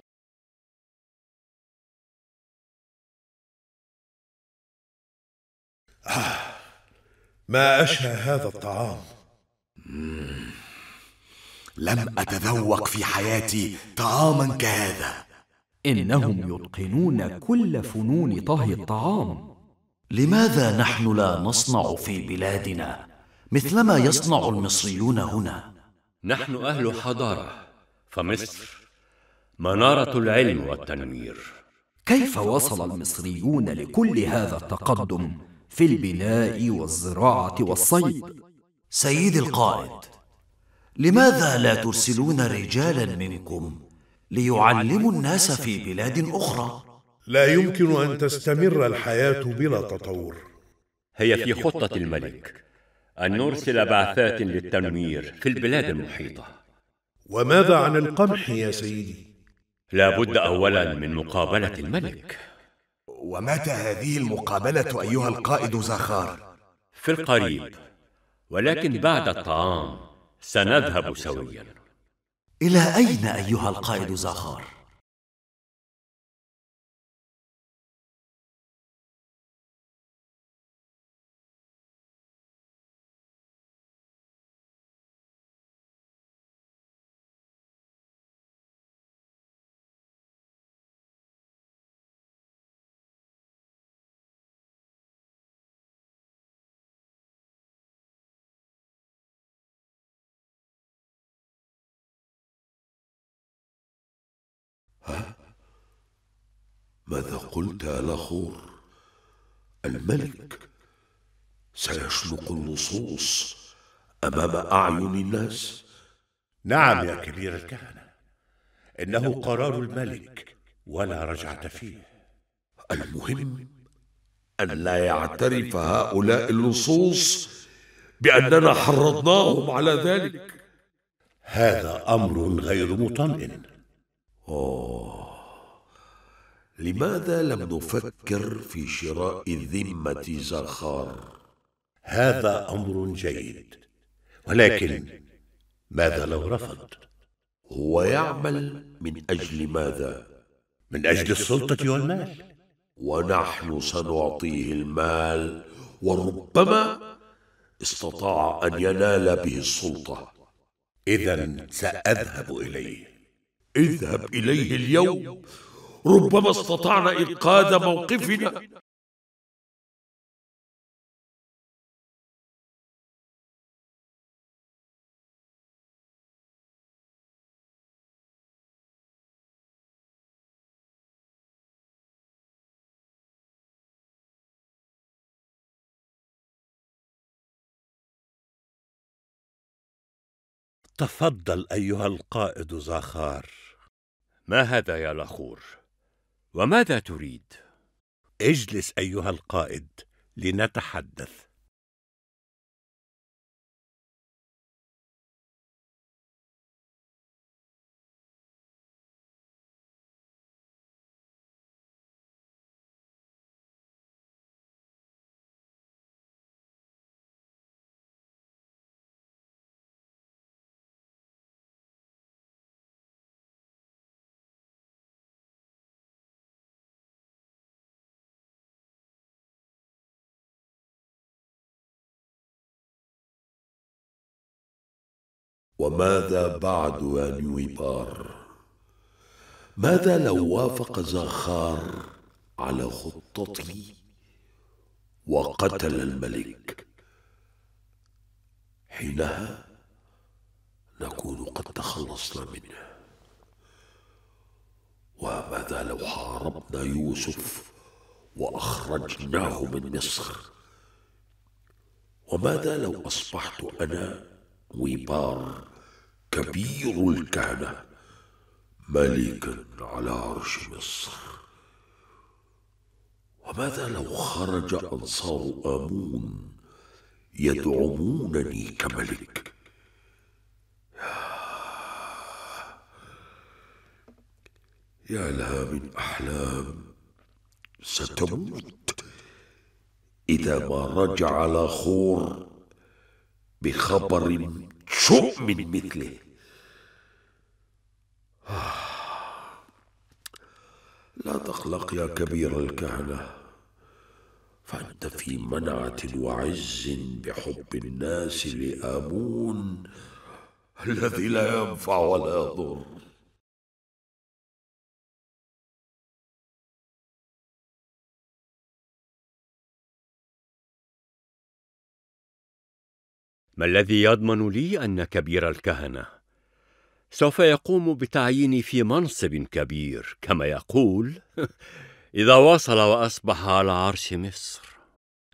آه، ما أشهى هذا الطعام
لم أتذوق في حياتي
طعاما
كهذا انهم يتقنون كل فنون طهي الطعام لماذا نحن لا نصنع في بلادنا مثلما يصنع
المصريون هنا نحن اهل حضاره فمصر مناره العلم والتنوير كيف وصل المصريون لكل
هذا التقدم في البناء والزراعه والصيد سيدي
القائد لماذا لا ترسلون رجالا منكم
ليعلموا الناس في بلاد أخرى
لا يمكن أن تستمر الحياة
بلا
تطور هي في خطة الملك أن نرسل بعثات للتنوير في البلاد المحيطة
وماذا عن القمح يا سيدي؟
لا بد أولا من مقابلة الملك ومتى هذه المقابلة أيها القائد زخار؟ في القريب ولكن بعد
الطعام سنذهب سويا إلى أين أيها القائد زاخار؟ ماذا قلت يا لاخور
الملك سيشنق اللصوص أمام أعين الناس نعم يا كبير الكهنة إنه قرار الملك ولا رجعة فيه المهم أن لا يعترف هؤلاء اللصوص بأننا حرضناهم على ذلك هذا أمر غير مطمئن أوه لماذا لم نفكر في شراء ذمة زخار؟ هذا أمر جيد ولكن ماذا لو رفض؟ هو يعمل من أجل ماذا؟ من أجل السلطة والمال ونحن سنعطيه المال وربما استطاع أن ينال به السلطة إذا سأذهب إليه اذهب
إليه اليوم ربما استطعنا إنقاذ موقفنا تفضل أيها القائد زاخار
ما هذا يا لخور وماذا تريد؟ اجلس أيها
القائد لنتحدث وماذا بعد يا نيويبار
ماذا لو وافق زخار على خطتي وقتل الملك حينها نكون قد تخلصنا منه وماذا لو حاربنا يوسف واخرجناه من مصر وماذا لو اصبحت انا ويبار كبير الكهنة ملكا على عرش مصر وماذا لو خرج أنصار آمون يدعمونني كملك يا لها من أحلام ستموت إذا ما رجع على بخبر من مثله آه. لا تقلق يا كبير الكهنة فأنت في منعة وعز بحب الناس لآمون
الذي لا ينفع ولا يضر ما الذي
يضمن لي ان كبير الكهنه سوف يقوم بتعييني في منصب
كبير كما يقول اذا وصل واصبح على عرش مصر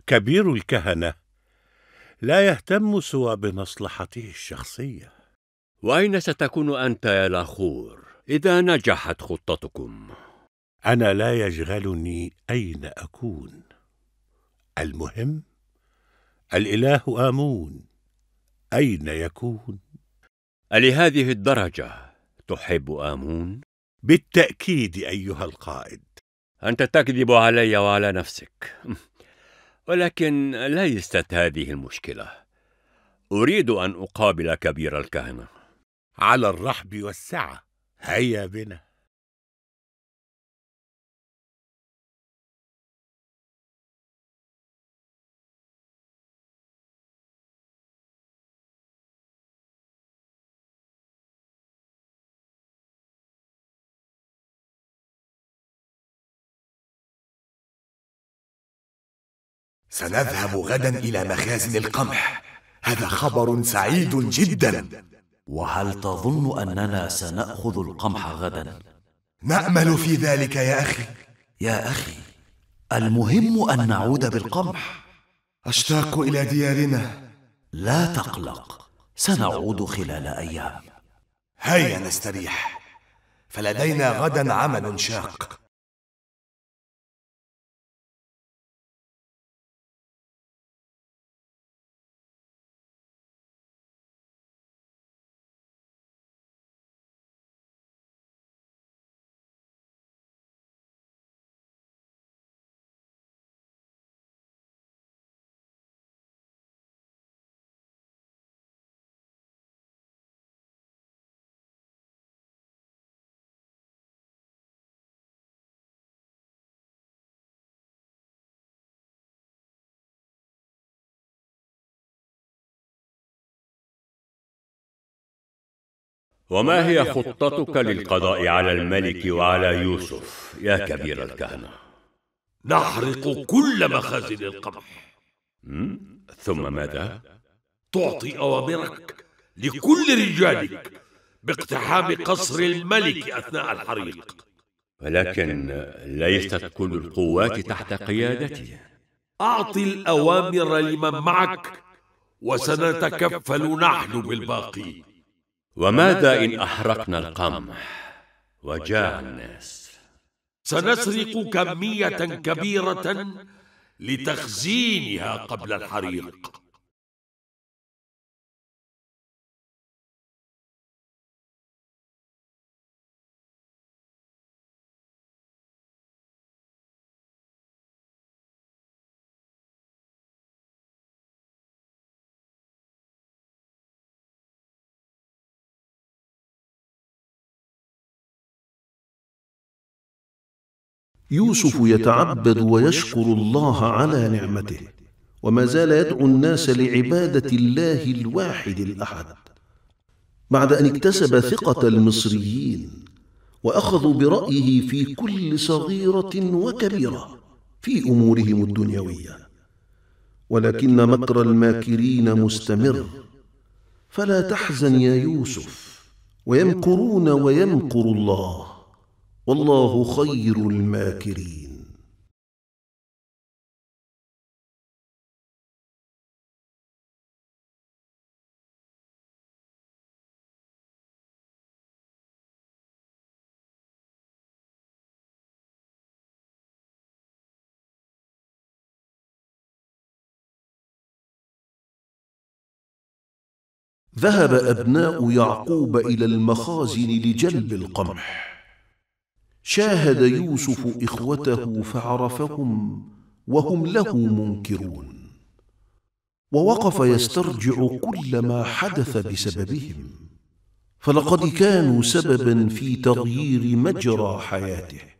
كبير الكهنه لا يهتم سوى بمصلحته الشخصيه واين ستكون انت يا لاخور اذا نجحت خطتكم انا لا يشغلني اين اكون المهم الاله امون أين يكون؟ ألهذه الدرجة تحب آمون؟ بالتأكيد أيها القائد أنت تكذب علي وعلى نفسك ولكن ليست هذه المشكلة أريد أن
أقابل كبير الكهنة على الرحب والسعة هيا بنا سنذهب غدا إلى مخازن القمح هذا خبر سعيد
جدا وهل تظن أننا سنأخذ القمح غدا؟
نأمل في ذلك يا أخي
يا أخي المهم أن نعود بالقمح أشتاق إلى ديارنا لا تقلق
سنعود خلال أيام هيا نستريح فلدينا غدا عمل شاق وما هي خطتك للقضاء على
الملك وعلى يوسف يا كبير الكهنة؟
نحرق كل
مخازن القمح
ثم ماذا؟
تعطي أوامرك لكل رجالك باقتحام قصر الملك أثناء الحريق
ولكن ليست كل القوات تحت قيادتي
أعطي الأوامر لمن معك وسنتكفل نحن بالباقي
وماذا إن أحرقنا القمح وجاء الناس
سنسرق كمية كبيرة لتخزينها قبل
الحريق يوسف يتعبد ويشكر الله
على نعمته وما زال يدعو الناس لعباده الله الواحد الاحد بعد ان اكتسب ثقه المصريين واخذوا برايه في كل صغيره وكبيره في امورهم الدنيويه ولكن مكر الماكرين مستمر فلا تحزن يا يوسف ويمكرون ويمكر الله
والله خير الماكرين ذهب أبناء يعقوب إلى المخازن لجلب القمح
شاهد يوسف إخوته فعرفهم وهم له منكرون ووقف يسترجع كل ما حدث بسببهم فلقد كانوا سببا في تغيير
مجرى حياته